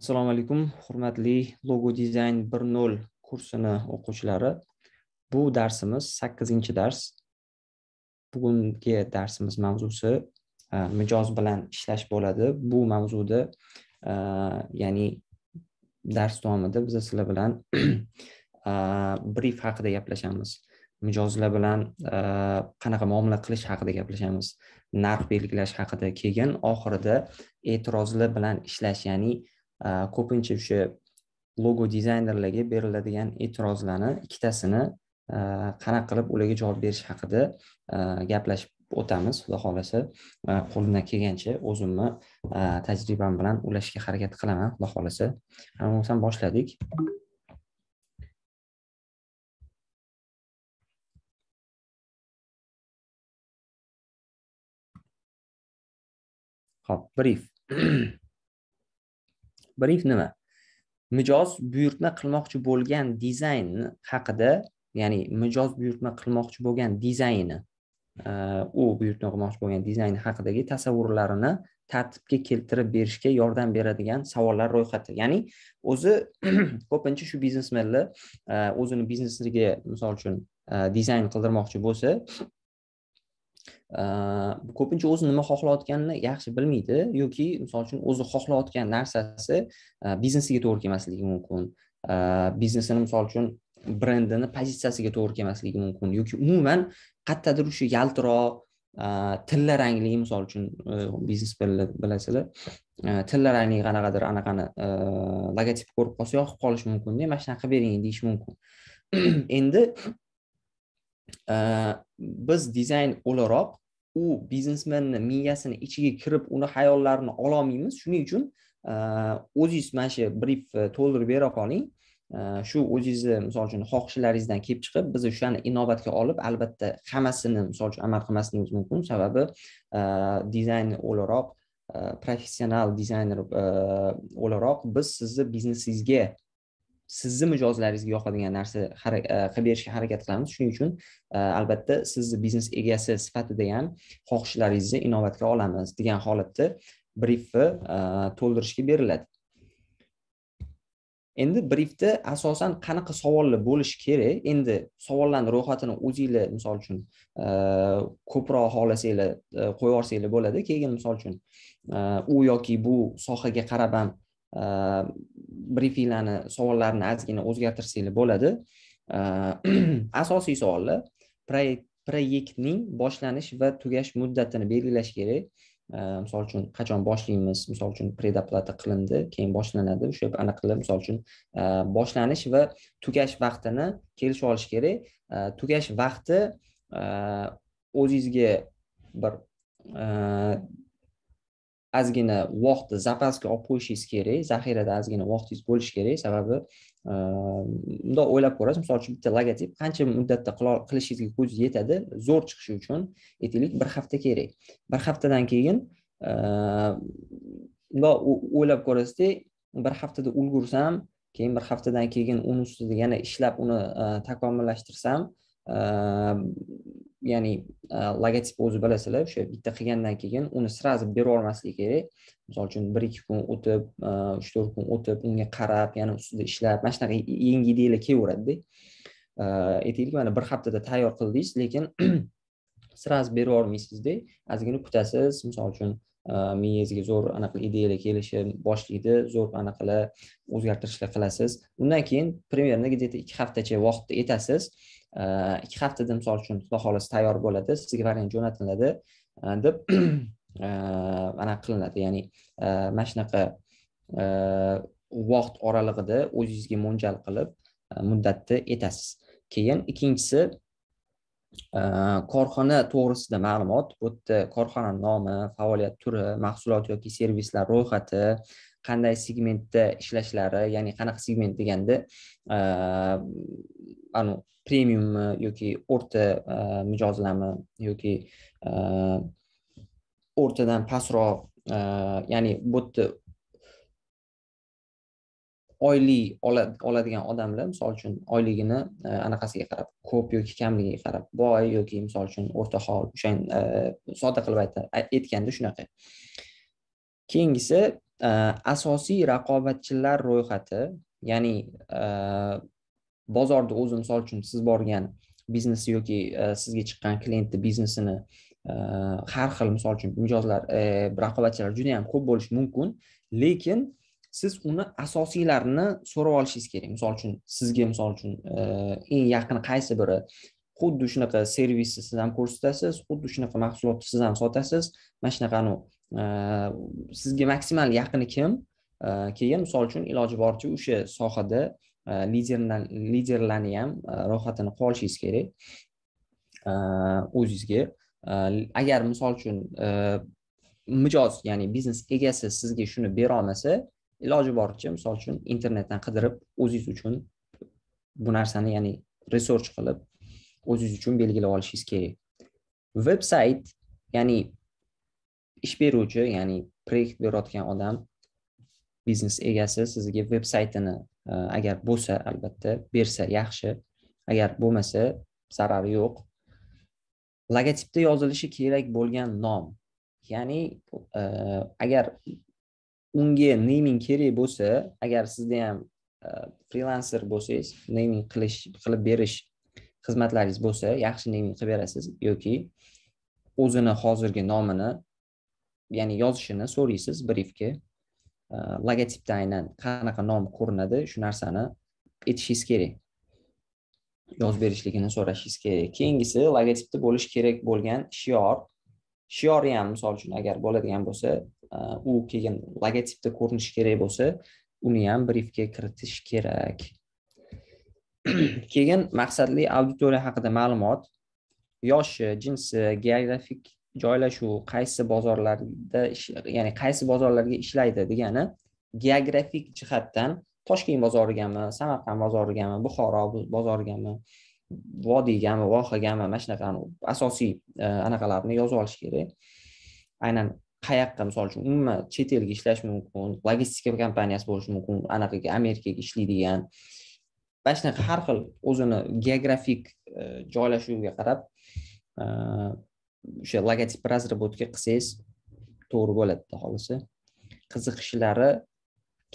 assalomu alaykum hurmatli logo dizayn bir nol kursini o'quvchilari bu darsimiz sakkizinchi dars bugungi darsimiz mavzusi e, mijoz bilan ishlash bo'ladi bu mavzuda e, ya'ni dars davomida biz sizlar bilan e, brief haqida gaplashamiz mijozlar bilan qanaqa muomala qilish haqida gaplashamiz narx belgilash haqida keyin oxirida e'tirozlar bilan ishlash ya'ni ko'pincha o'sha logo dizaynerlarga beriladigan e'tirozlarni ikkitasini e, qanaqa qilib ularga javob berish haqida e, gaplashib o'tamiz xudo xohlasa e, qo'limdan kelgancha o'zimni tajribam bilan ulashishga harakat qilaman xudo xohlasa bo'lmasam boshladik hop brief brief nima mijoz buyurtma qilmoqchi bo'lgan dizayn haqida ya'ni mijoz buyurtma qilmoqchi bo'lgan dizayni e, u buyurtma qilmoqchi bo'lgan dizayn haqidagi tasavvurlarini tartibga keltirib berishga yordam beradigan savollar ro'yxati ya'ni o'zi ko'pincha shu biznesmenlar e, o'zini biznesiga misol uchun e, dizayn qildirmoqchi bo'lsa ko'pincha o'zi nima xohlayotganini yaxshi bilmaydi yoki misol uchun o'zi xohlayotgan narsasi biznesiga to'g'ri kelmasligi mumkin biznesini misol uchun brendini pozitsiyasiga to'g'ri kelmasligi mumkin yoki umuman qayerdadir o'sha yaltiroq tilla rangli misol uchun biznes bilasizlar tilla rangli qanaqadir anaqani logotip ko'rib qolsa yoqib qolishi mumkinda mana shunaqa qilib bering deyish mumkin endi Э, biz dizayn o'laroq u biznesmenni miyasini ichiga kirib uni xayollarini ololmaymiz shuning uchun e, o'zingiz mana shu briefni e, to'ldirib bera qoling e, shu o'zingizni misol uchun xohishlaringizdan kelib chiqib biz o'shani inobatga olib albatta hammasini misol uchun amal qilmasligimiz mumkin sababi dizayn o'laroq professional dizayner o'laroq biz sizni biznesingizga sizni mijozlaringizga yoqadigan narsa e, qilib berishga harakat qilamiz shuning uchun e, albatta sizni biznes egasi sifatida ham xohishlaringizni inobatga olamiz degan holatda brifni e, to'ldirishga beriladi endi brifda asosan qanaqa savollar bo'lishi kerak endi savollarni ro'yxatini o'zinglar misol uchun ko'proq xohlasanglar qo'yib yuborsanglar bo'ladi keyin misol uchun u yoki bu sohaga qarab ham brifinglarni э, savollarni ozgina o'zgartirsanglar bo'ladi э, asosiy savollar proyekt proyektning boshlanish va tugash muddatini belgilash kerak э, misol uchun qachon boshlaymiz misol uchun predoplata qilindi keyin boshlanadi o'sha anaqa qilib misol uchun boshlanish va tugash vaqtini kelishib olish kerak tugash vaqti o'zingizga bir ozgina vaqtni zapasga olib qo'yishingiz kerak zaxirada ozgina vaqtingiz bo'lishi kerak sababi bundoq o'ylab ko'rasiz misol uchun bitta logotip qancha muddatda qilishingizga ko'z yetadi zo'r chiqishi uchun aytaylik bir hafta kerak bir haftadan keyin bundoq o'ylab ko'rasizda bir haftada ulgursam keyin bir haftadan keyin uni ustida yana ishlab uni takomillashtirsam ya'ni e, logotip o'zi bilasizlar o'sha bitta qilgandan keyin uni сразу berolmaslik kerak misol uchun bir ikki kun o'tib e, uch to'rt kun o'tib unga qarab yana ustida ishlab mana shunaqa yangi ideyalar kelaveradida e, aytaylik mana bir haftada tayyor qildingiz lekin сразу berolmaysizda ozgina kutasiz misol uchun miyangizga zo'r anaqa ideyalar kelishi boshlaydi zo'r anaqalar o'zgartirishlar qilasiz undan keyin примерно где то ikki haftacha vaqtda aytasiz ikki haftada misol uchun xudo xohlasa tayyor bo'ladi sizga variant jo'natiladi deb anaqa qilinadi ya'ni mana shunaqa vaqt oralig'ida o'zingizga mo'ljal qilib muddatni aytasiz keyin ikkinchisi korxona to'g'risida ma'lumot bu yerda korxona nomi faoliyat turi mahsulot yoki servislar ro'yxati qanday segmentda ishlashlari ya'ni qanaqa segment deganda anu premiummi yoki o'rta mijozlami yoki o'rtadan pastroq ya'ni bu yerda oylik oladigan odamlar misol uchun oyligini anaqasiga qarab ko'p yoki kamligiga qarab boy yoki misol uchun o'rta hol o'sha sodda qilib aytganda shunaqa keyingisi asosiy raqobatchilar ro'yxati ya'ni bozorda o'zi misol uchun siz borgan biznesi yoki sizga chiqqan klientni biznesini har xil misol uchun mijozlar raqobatchilar juda yam ko'p bo'lishi mumkin lekin siz uni asosiylarini so'rab olishingiz kerak misol uchun sizga misol uchun eng yaqin qaysi biri xuddi shunaqa servisni siz ham ko'rsatasiz xuddi shunaqa mahsulotni siz ham sotasiz mana shunaqa sizga maksimal yaqini kim keyin misol uchun iloji boricha o'sha sohada e, liderlarni ham e, ro'yxatini qilib olishingiz kerak o'zizga agar misol uchun e, mijoz ya'ni biznes egasi sizga shuni bera olmasa iloji boricha misol uchun internetdan qidirib o'zingiz uchun bu narsani ya'ni research qilib o'zingiz uchun belgilab olishingiz kerak veb sayt ya'ni ish beruvchi ya'ni proyekt berayotgan odam biznes egasi sizga veb saytini e, agar bo'lsa albatta bersa yaxshi agar bo'lmasa zarari yo'q logotipda yozilishi kerak bo'lgan nom ya'ni e, agar unga neyming kerak bo'lsa agar sizda ham e, frilanser bo'lsangiz neyming qilish qilib berish xizmatlaringiz bo'lsa yaxshi neyming qilib berasiz yoki o'zini hozirgi nomini ya'ni yozishini so'raysiz briefga logotipda aynan qanaqa nom ko'rinadi shu narsani aytishingiz kerak yozib berishligini so'rashingiz kerak keyingisi logotipda bo'lishi kerak bo'lgan shior shiori ham misol uchun agar bo'ladigan bo'lsa u keyin logotipda ko'rinishi kerak bo'lsa uni ham briefga kiritish kerak keyin maqsadli auditoriya haqida ma'lumot yoshi jinsi geografik joylashuv qaysi bozorlarda ya'ni qaysi bozorlarga ishlaydi degani geografik jihatdan toshkent bozorigami samarqand bozorigami buxoro bozorigami vodiygami vohagami mana shunaqani asosiy e, anaqalarni yozib olish kerak aynan qayoqqa misol uchun umuman chet elga ishlash mumkin logistika kompaniyasi bo'lishi mumkin anaqaga amerikaga ishlaydigan mana shunaqa har xil o'zini geografik e, joylashuviga qarab e, o'sha logotip разработка qilsangiz to'g'ri bo'ladida xohlasa qiziqishlari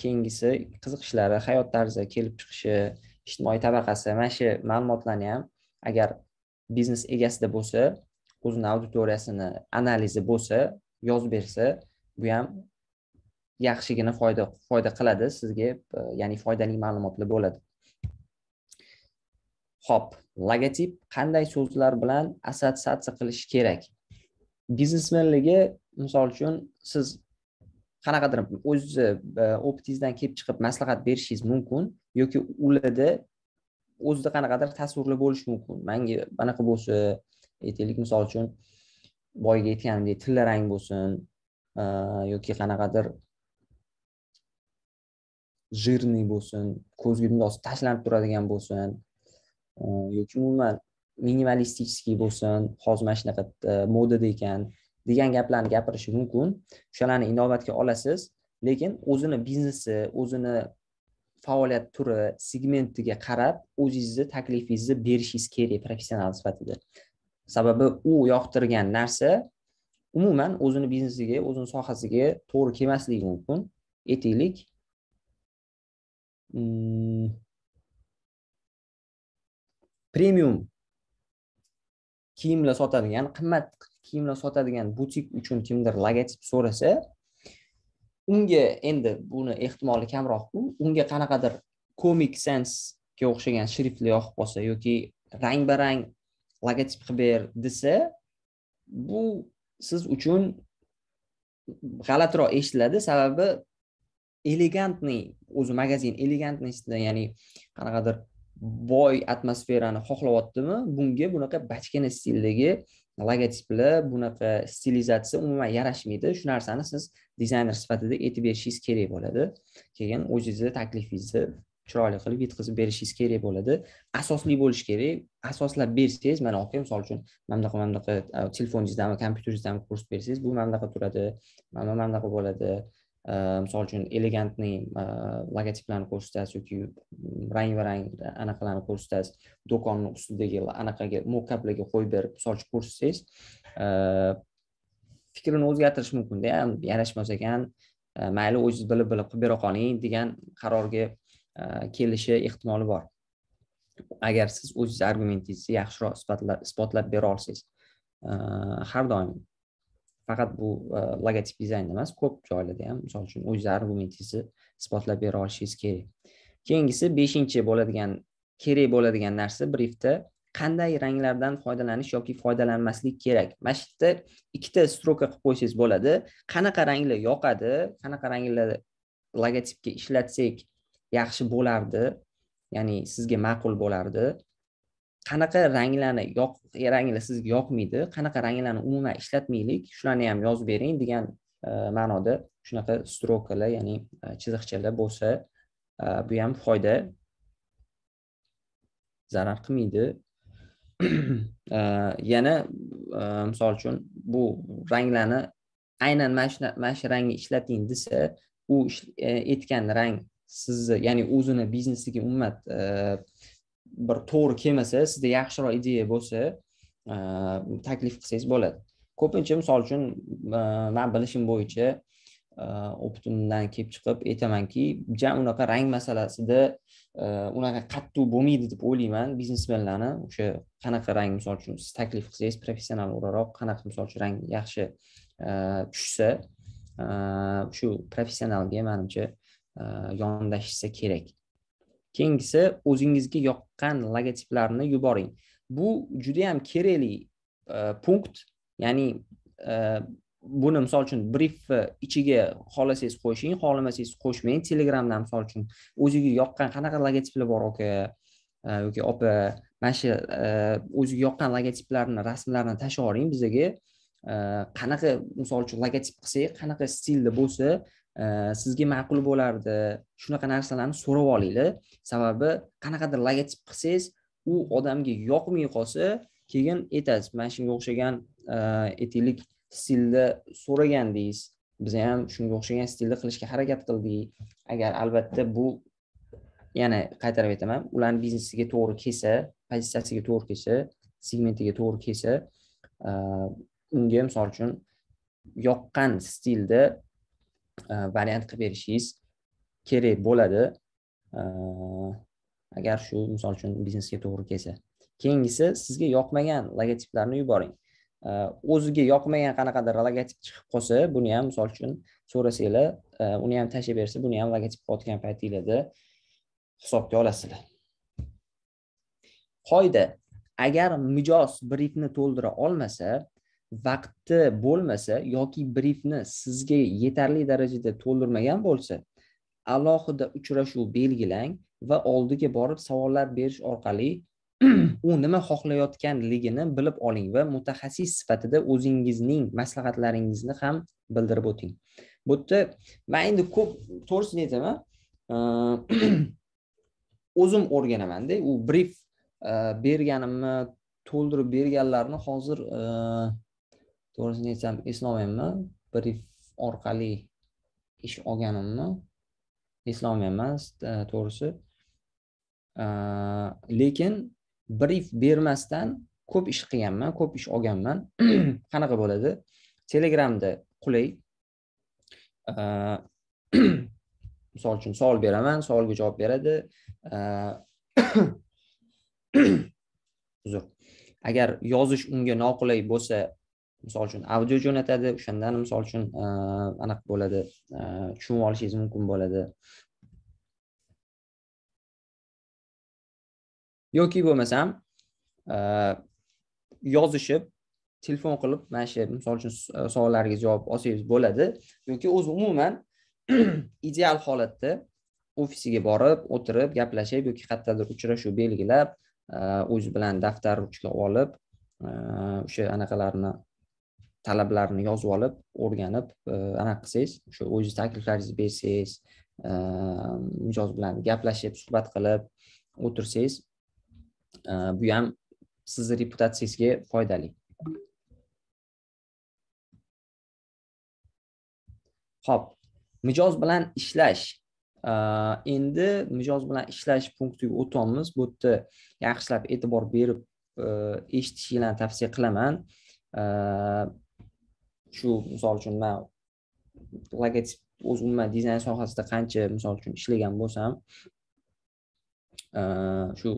keyingisi qiziqishlari hayot tarzi kelib chiqishi ijtimoiy tabaqasi mana shu ma'lumotlarni ham agar biznes egasida bo'lsa o'zini auditoriyasini analizi bo'lsa yozib bersa bu ham yaxshigina foyda foyda qiladi sizga ya'ni foydali ma'lumotlar bo'ladi hop logotip qanday so'zlar bilan assotsiatsiya qilish kerak biznesmenligi misol uchun siz qanaqadir o'zizni e, opitingizdan kelib chiqib maslahat berishingiz mumkin yoki ularda o'zida qanaqadir tasvirlar bo'lishi mumkin manga anaqa bo'lsa aytaylik e, misol uchun boyagi aytganimdek tillarang bo'lsin e, yoki qanaqadir жирный bo'lsin ko'zga bundoq tashlanib turadigan bo'lsin yoki umuman minimalistik bo'lsin hozir mana shunaqa e, modada ekan degan gaplarni gapirishi mumkin o'shalarni inobatga olasiz lekin o'zini biznesi o'zini faoliyat turi segmentiga qarab o'zingizni taklifingizni berishingiz kerak professional sifatida sababi u yoqtirgan narsa umuman o'zini biznesiga o'zini sohasiga to'g'ri kelmasligi mumkin aytaylik mm, premium kiyimlar sotadigan qimmat kiyimlar sotadigan butik uchun kimdir logotip so'rasa unga endi buni ehtimoli kamroqku unga qanaqadir komik sansga o'xshagan shriftlar yoqib qolsa yoki rang barang logotip qilib ber desa bu siz uchun g'alatiroq eshitiladi sababi elegantniy o'zi magazin elegantniy ya'ni qanaqadir boy atmosferani xohlayaptimi bunga bunaqa bachkana stildagi logotiplar bunaqa stilizatsiya umuman yarashmaydi shu narsani siz dizayner sifatida aytib berishingiz kerak bo'ladi keyin o'zingizni taklifingizni chiroyli qilib yetkazib berishingiz kerak bo'ladi asosli bo'lishi kerak asoslab bersangiz mana aka misol uchun mana bunaqa mana bunaqa telefoningizdami kompyuteringizdami ko'rsatib bersangiz bu mana bunaqa turadi mana bunaqa bo'ladi misol uchun elegantni logotiplarni ko'rsatasiz yoki rang barang anaqalarni ko'rsatasiz do'konni ustidagi anaqaga mokaplarga qo'yib berib uchun ko'rsatsangiz fikrini o'zgartirish mumkinda yarashmas ekan mayli o'zingiz bilib bilib qilib bera qoling degan qarorga kelishi ehtimoli bor agar siz o'zingiz argumentingizni yaxshiroq isbotlab bera olsangiz har doim faqat bu e, logotip dizayn emas ko'p joylarda ham misol uchun o'z argumentingizni isbotlab bera olishingiz kerak keyingisi beshinchi bo'ladigan kerak bo'ladigan narsa briefda qanday ranglardan foydalanish yoki foydalanmaslik kerak mana shu yerda ikkita stroka qilib qo'ysangiz bo'ladi qanaqa ranglar yoqadi qanaqa ranglar logotipga ishlatsak yaxshi bo'lardi ya'ni sizga ma'qul bo'lardi qanaqa ranglarni yoq ranglar sizga yoqmaydi qanaqa ranglarni umuman ishlatmaylik shularni ham yozib bering degan e, ma'noda shunaqa strokalar ya'ni e, chiziqchalar bo'lsa e, bu ham foyda zarar qilmaydi yana misol uchun bu ranglarni aynan mana shu rangni ishlating desa u aytgan rang sizni ya'ni o'zini biznesiga umuman bir to'g'ri kelmasa sizda yaxshiroq ideya bo'lsa e, taklif qilsangiz bo'ladi ko'pincha misol uchun e, man bilishim bo'yicha e, optimdan kelib chiqib aytamanki jam unaqa rang masalasida unaqa qattiq bo'lmaydi deb o'ylayman biznesmenlarni o'sha qanaqa rang misol uchun siz taklif qilsangiz professional o'laroq qanaqa misol uchun rang yaxshi tushsa shu professionalga manimcha yondashishsa kerak keyingisi o'zingizga yoqqan logotiplarni yuboring bu juda ham kerakli e, punkt ya'ni e, buni misol uchun briefni ichiga xohlasangiz qo'shing xohlamasangiz qo'shmang telegramda misol uchun o'zingizga yoqqan qanaqa logotiplar bor aka e, yoki opa mana shu o'ziga yoqqan logotiplarni rasmlarni yuboring bizaga qanaqa misol uchun logotip qilsak qanaqa stilda bo'lsa sizga ma'qul bo'lardi shunaqa narsalarni so'rab olinglar sababi qanaqadir logotip qilsangiz u odamga yoqmay qolsa keyin aytasiz mana shunga o'xshagan aytaylik stilda so'ragandingiz biza ham shunga o'xshagan stilda qilishga harakat qildik agar albatta bu yana qaytarib aytaman ularni biznesiga to'g'ri kelsa pozitsiyasiga to'g'ri kelsa segmentiga to'g'ri kelsa unga misol uchun yoqqan stilda variant qilib berishingiz kerak bo'ladi agar shu misol uchun biznesga to'g'ri kelsa keyingisi sizga yoqmagan logotiplarni yuboring o'ziga yoqmagan qanaqadir logotip chiqib qolsa buni ham misol uchun so'rasanglar uni ham tashlab bersa buni ham logotip qotgan paytinglarda hisobga olasizlar qoida agar mijoz briefni to'ldira olmasa vaqti bo'lmasa yoki brifni sizga yetarli darajada to'ldirmagan bo'lsa alohida uchrashuv belgilang va oldiga borib savollar berish orqali u nima xohlayotganligini bilib oling va mutaxassis sifatida o'zingizning maslahatlaringizni ham bildirib o'ting bu yerda man endi ko'p to'g'risini aytaman o'zim o'rganamanda u brif berganimni to'ldirib berganlarni hozir to'g'risini aytsam eslolmayman brief orqali ish olganimni eslolmayapman e, to'g'risi e, lekin brief bermasdan ko'p ish qilganman ko'p ish olganman qanaqa bo'ladi telegramda qulay e, misol uchun savol beraman savolga javob beradi uzr agar yozish unga noqulay bo'lsa misol uchun audio jo'natadi o'shandan misol uchun e, aniq bo'ladi e, tushunib olishingiz mumkin bo'ladi yoki bo'lmasam e, yozishib telefon qilib mana shu misol uchun savollaringizga javob olsangiz bo'ladi yoki o'zi umuman ideal holatda ofisiga borib o'tirib gaplashib yoki qayerdadir uchrashuv belgilab o'zi bilan daftar ruchka olib o'sha anaqalarni talablarni yozib olib o'rganib e, anaqa qilsangiz o'sha o'zingiz takliflaringizni bersangiz e, mijoz bilan gaplashib suhbat qilib o'tirsangiz e, bu ham sizni reputatsiyangizga foydali ho'p mijoz bilan ishlash endi mijoz bilan ishlash punktiga o'tyapmiz bu yerda yaxshilab e'tibor berib eshitishingizni tavsiya qilaman shu misol uchun man logotip o'zi umuman dizayn sohasida qancha misol uchun ishlagan bo'lsam shu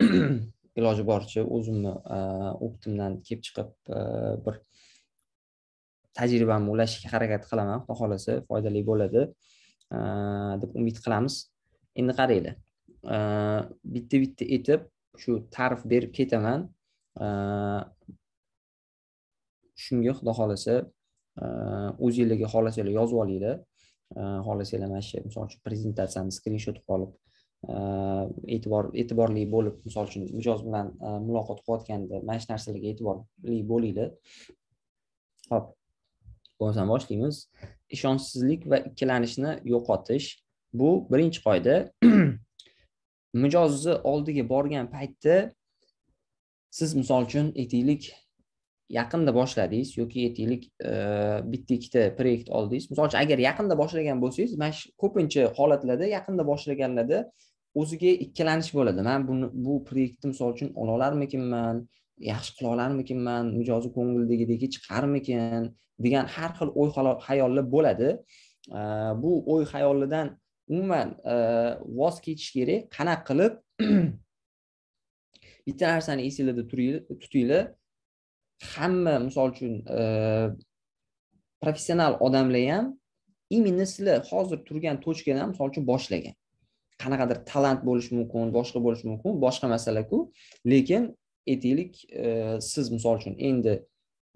iloji boricha o'zimni optimdan kelib chiqib bir tajribamni ulashishga harakat qilaman xudo xohlasa foydali bo'ladi deb umid qilamiz endi qaranglar bitta bitta etib shu ta'rif berib ketaman shunga xudo xohlasa e, o'zinglarga xohlasanglar yozib olinglar e, xohlasanglar mana shu misol uchun prezentatsiyani skrinshot qilib olib e, e'tibor e'tiborli bo'lib misol uchun mijoz bilan muloqot qilayotganda mana shu narsalarga e'tiborli bo'linglar ho'p bo'lmasam boshlaymiz ishonchsizlik va ikkilanishni yo'qotish bu birinchi qoida mijozni oldiga borgan paytda siz misol uchun aytaylik yaqinda boshladingiz yoki yetti yillik bitta ikkita proyekt oldingiz misol uchun agar yaqinda boshlagan bo'lsangiz mana shu ko'pincha holatlarda yaqinda boshlaganlarda o'ziga ikkilanish bo'ladi man buni bu proyektni misol uchun ola olarmikinman yaxshi qila olarmikinman mijozi ko'ngildagidek chiqarmikin degan har xil o'y hayollar bo'ladi bu o'y hayollardan umuman voz kechish kerak qanaqa qilib bitta narsani esinglarda tutinglar hamma misol uchun e, professional odamlar ham именно sizlar hozir turgan точкадан misol uchun boshlagan qanaqadir talant bo'lishi mumkin boshqa bo'lishi mumkin boshqa masalaku lekin aytaylik e, siz misol uchun endi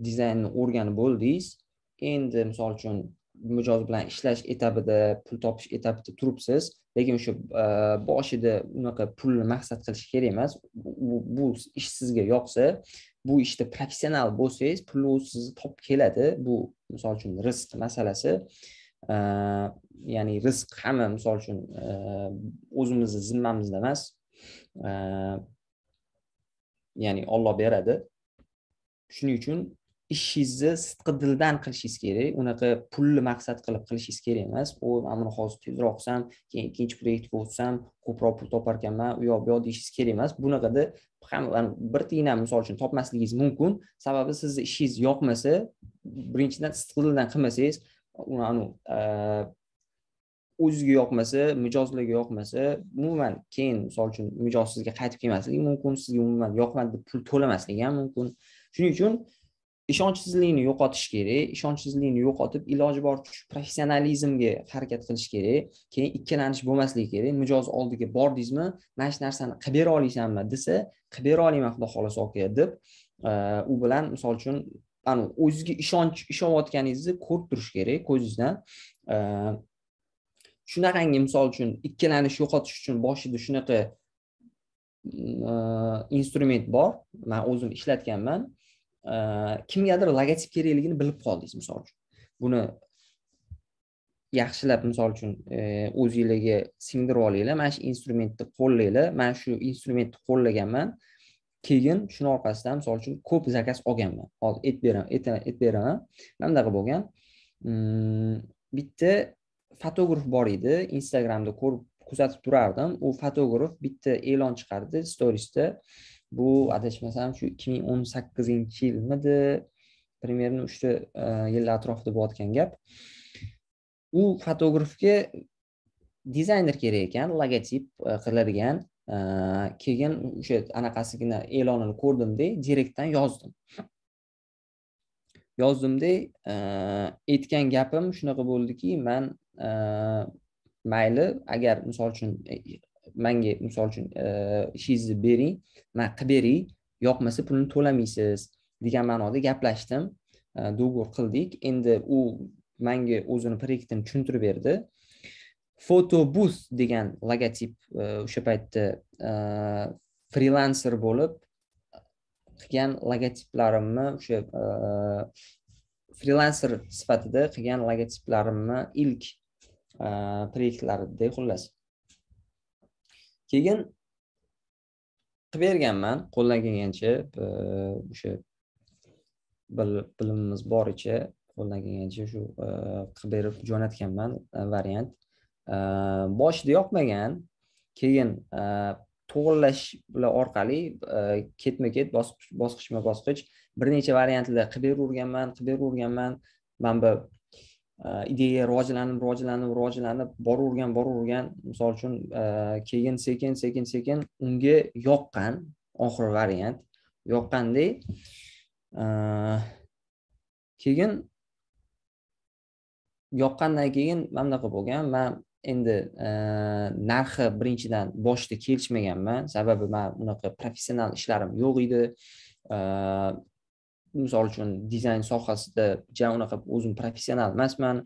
dizaynni o'rganib bo'ldingiz endi misol uchun mijoz bilan ishlash etapida pul topish etapida turibsiz lekin o'sha e, boshida unaqa pulni maqsad qilish kerak emas bu ish sizga yoqsa bu ishda professional bo'lsangiz pulni o'zi sizni topib keladi bu misol uchun rizq masalasi e, ya'ni rizq hamma misol uchun e, o'zimizni zimmamizda emas ya'ni olloh beradi shuning uchun ishingizni sidqi dildan qilishingiz kerak unaqa pulni maqsad qilib qilishingiz kerak emas o man buni hozir tezroq qilsam keyin ikkinchi proyektga o'tsam ko'proq pul toparkanman u yoq bu yoq deyishingiz kerak emas bunaqada ham bir tiyin ham misol uchun topmasligingiz mumkin sababi sizni ishingiz yoqmasa birinchidan sidqi dildan qilmasangiz uni e, o'zizga yoqmasa mijozlarga yoqmasa umuman keyin misol uchun mijoz sizga qaytib kelmasligi mumkin sizga umuman yoqmadi deb pul to'lamasligi ham mumkin shuning uchun ishonchsizlikni yo'qotish kerak ishonchsizlikni yo'qotib iloji boricha professionalizmga harakat qilish kerak keyin ikkilanish bo'lmasligi kerak mijoz oldiga bordingizmi mana shu narsani qilib bera olasanmi desa qilib bera olaman xudo xohlasa aka deb e, u bilan misol uchun anavi o'zizga ishonch ishonayotganingizni ko'rib turish kerak ko'zingizdan e, shunaqangi misol uchun ikkilanish yo'qotish uchun boshida shunaqa e, instrument bor man o'zim ishlatganman kimgadir logotip kerakligini bilib qoldingiz misol uchun buni yaxshilab misol uchun o'zinglarga singdirib olinglar mana shu instrumentni qo'llanglar mana shu instrumentni qo'llaganman keyin shuni orqasidan misol uchun ko'p zakaz olganman hozir aytib beraman aytib beraman bunaqa bo'lgan mmm, bitta fotograf bor edi instagramda ko'rib kuzatib turardim u fotograf bitta e'lon chiqardi storiesda bu adashmasam shu ikki ming o'n sakkizinchi yilmidi примерно uchta e, yillar atrofida bo'layotgan gap u fotografga dizayner kerak ekan logotip e, qiladigan e, keyin o'sha anaqasigina e'lonini ko'rdimda direktdan yozdim yozdimda aytgan gapim shunaqa bo'ldiki man mayli agar misol uchun manga misol uchun ishingizni e, bering man qilib beray yoqmasa pulni to'lamaysiz degan ma'noda gaplashdim договор e, qildik endi u manga o'zini proyektini tushuntirib berdi fotobus degan logotip e, o'sha paytda frilanser bo'lib qilgan logotiplarimni o'sha frilanser sifatida qilgan logotiplarimni ilk proyektlarida xullas keyin qilib berganman qo'ldan kelgancha o'sha bilimimiz boricha qo'ldan kelgancha shu e, qilib berib jo'natganman e, variant e, boshida yoqmagan keyin to'g'irlash orqali ketma ket bosqichma bosqich bir necha variantlar qilib beraverganman qilib beraverganman mana bu ideya э, rivojlanib rivojlanib rivojlanib boravergan boravergan misol uchun э, keyin sekin sekin sekin unga yoqqan oxirgi variant yoqqanday э, keyin yoqqandan keyin mana bunaqa bo'lgan man endi narxi birinchidan boshida kelishmaganman sababi man unaqa professional ishlarim yo'q edi misol uchun dizayn sohasida ja unaqa o'zim professional emasman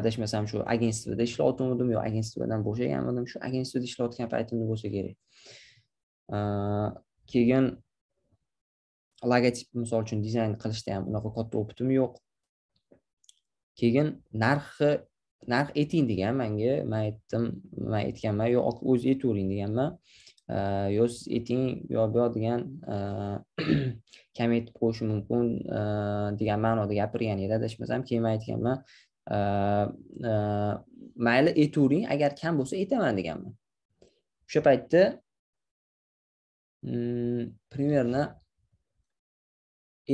adashmasam shu agentstvada ishlayotgandim yo agentstvadan bo'shaganmidim shu agentstvada ishlayotgan paytimda bo'lsa kerak keyin logotip misol uchun dizayn qilishda ham unaqa katta opitim yo'q keyin narxi narx ayting degan manga man aytdim man aytganman yo o'zi aytavering deganman yoz eting bu degan kamaytirib qo'yishi mumkin degan ma'noda gapirgan edi adashmasam keyin men aytganman mayli aytavering agar kam bo'lsa aytaman deganman o'sha paytda примерно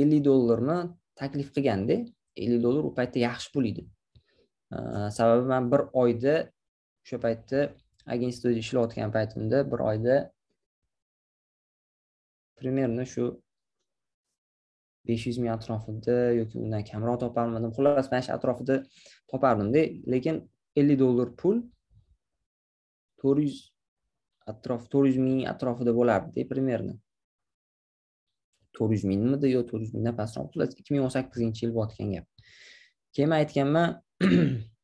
ellik dollarni taklif qilganda ellik dollar u paytda yaxshi pul edi sababi man bir oyda o'sha paytda agentstvuda ishlayotgan paytimda bir oyda примерно shu besh yuz ming atrofida yoki undan kamroq topardim xullas mana shu atrofida topardimda lekin ellik dollar pul to'rt yuz atrof to'rt yuz ming atrofida bo'lardida примерно to'rt yuz mingmidi yo to'rt yuz mingdan pastroq xullas ikki ming o'n sakkizinchi yil botgan gap keyin aytganman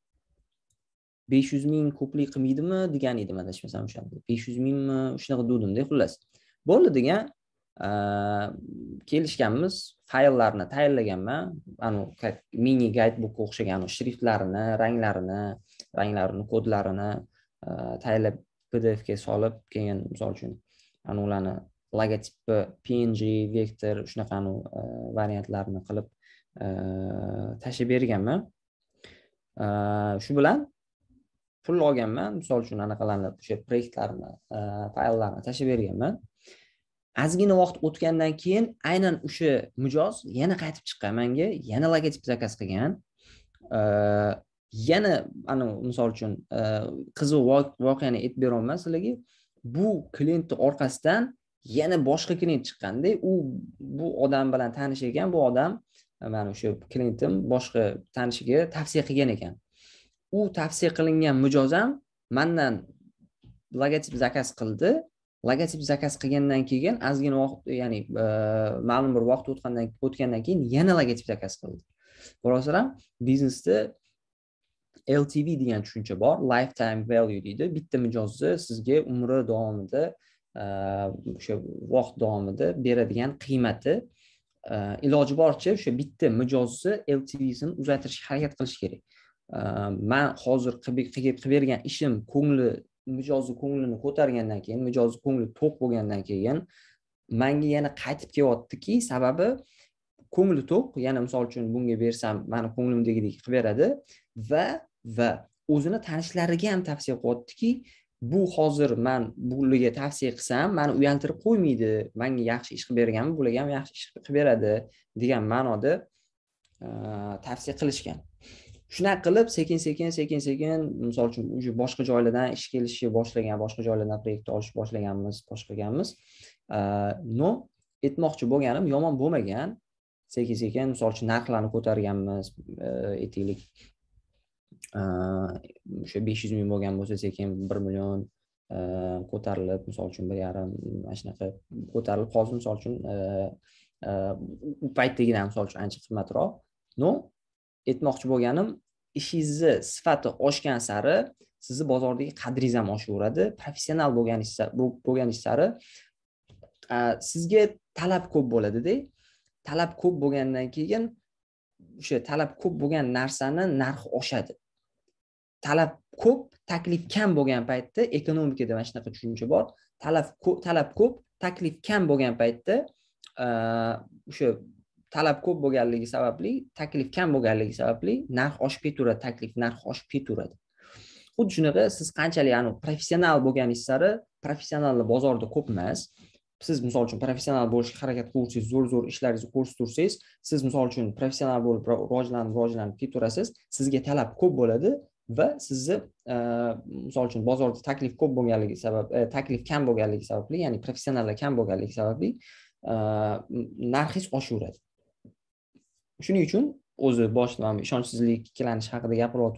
besh yuz ming ko'plik qilmaydimi degan edim adashmasam o'shanda besh yuz mingmi shunaqa degandimda xullas bo'ldi degan kelishganmiz fayllarni tayyorlaganman anavi mini gaydbukka o'xshagan shriftlarini ranglarini ranglarini kodlarini tayyorlab pdfga solib keyin misol uchun anavilarni logotipi png vektor shunaqa variantlarni qilib tashib berganman shu bilan pul olganman misol uchun anaqalarni o'sha proyektlarni e, fayllarni tashib berganman ozgina vaqt o'tgandan keyin aynan o'sha mijoz yana qaytib chiqqan manga yana logotip zakaz qilgan e, yana anavi misol uchun e, qiziq voqeani aytib beryapman sizlarga bu klientni orqasidan yana boshqa klient chiqqanda u bu odam bilan tanish ekan bu odam mana o'sha klientim boshqa tanishiga tavsiya qilgan ekan u tavsiya qilingan mijozam mandan logotip zakaz qildi logotip zakaz qilgandan keyin ozgina vaqt ya'ni e, ma'lum bir vaqt o'tgandan o'tgandan keyin yana logotip zakaz qildi ko'ryapsizlarmi biznesda ltv degan tushuncha bor lifetime value deydi bitta mijozni sizga umri davomida e, o'sha vaqt davomida beradigan qiymati e, iloji boricha o'sha bitta mijozni ltvsini uzaytirishga harakat qilish kerak Э, man hozir qilib bergan ishim ko'ngli mijozni ko'nglini ko'targandan keyin mijozni ko'ngli to'q bo'lgandan keyin manga yana qaytib kelyaptiki sababi ko'ngli to'q yana misol uchun bunga bersam mani ko'nglimdagidek qilib beradi va va o'zini tanishlariga ham tavsiya qilyaptiki bu hozir man bularga tavsiya qilsam mani uyaltirib qo'ymaydi manga yaxshi ish qilib bergan bularga ham yaxshi ish qilib beradi degan ma'noda e, tavsiya qilishgan shunaqa qilib sekin sekin sekin sekin misol uchun уже boshqa joylardan ish kelishni boshlagan boshqa joylardan proyekt olish boshlaganmiz boshlaganmiz no aytmoqchi bo'lganim yomon bo'lmagan sekin sekin misol uchun narxlarni ko'targanmiz aytaylik o'sha besh yuz ming bo'lgan bo'lsa sekin bir million ko'tarilib misol uchun bir yarim mana shunaqa ko'tarilib hozir misol uchun u paytdagidan misol uchun ancha qimmatroq no aytmoqchi bo'lganim ishingizni sifati oshgan sari sizni bozordagi qadringiz ham oshaveradi professional bo'lganingiz sari sizga talab ko'p bo'ladida talab ko'p bo'lgandan keyin o'sha talab ko'p bo'lgan narsani narxi oshadi talab ko'p taklif kam bo'lgan paytda ekonomikada mana shunaqa tushuncha bor talab ko'p talab ko'p taklif kam bo'lgan paytda o'sha talab ko'p bo'lganligi sababli taklif kam bo'lganligi sababli narx oshib ketaveradi taklif narxi oshib ketaveradi xuddi shunaqa siz qanchalik anavi professional bo'lganingiz sari professionalni bozorda ko'p emas siz misol uchun professional bo'lishga harakat qiluvsiz zo'r zo'r ishlaringizni ko'rsataversangiz siz misol uchun professional bo'lib rivojlanib rivojlanib ketaverasiz sizga talab ko'p bo'ladi va sizni e, misol uchun bozorda taklif ko'p bo'lganligi sabab e, taklif kam bo'lganligi sababli ya'ni professionallar kam bo'lganligi sababli e, narxingiz oshaveradi shuning uchun o'zi boshida man ishonchsizlik ikkilanish haqida gapirib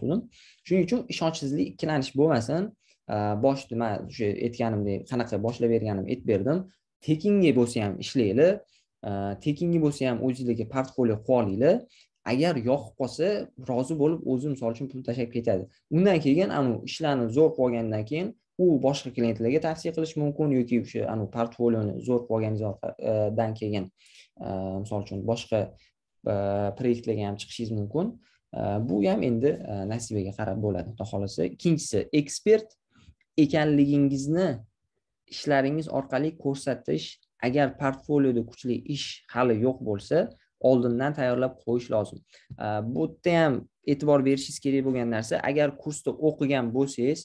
shuning uchun ishonchsizlik ikkilanish bo'lmasin e, boshida man o'sha aytganimdek qanaqa boshlab berganim aytib berdim tekinga bo'lsa ham ishlanglar e, tekinga bo'lsa ham o'zinglarga portfolio qilib olinglar agar yoqib qolsa rozi bo'lib o'zi misol uchun pul tashlab ketadi undan keyin anavi ishlarni zo'r qilib olgandan keyin u boshqa klientlarga tavsiya qilish mumkin yoki o'sha anavi portfolioni zo'r qilib olganingizdan orqadan keyin e, misol uchun boshqa proyektlarga э, ham chiqishingiz mumkin э, bu ham endi э, nasibaga qarab bo'ladi xudo xohlasa ikkinchisi ekspert ekanligingizni ishlaringiz orqali ko'rsatish agar portfolioda kuchli ish hali yo'q bo'lsa oldindan tayyorlab qo'yish lozim bu yerda ham e'tibor berishingiz kerak bo'lgan narsa agar kursda o'qigan bo'lsangiz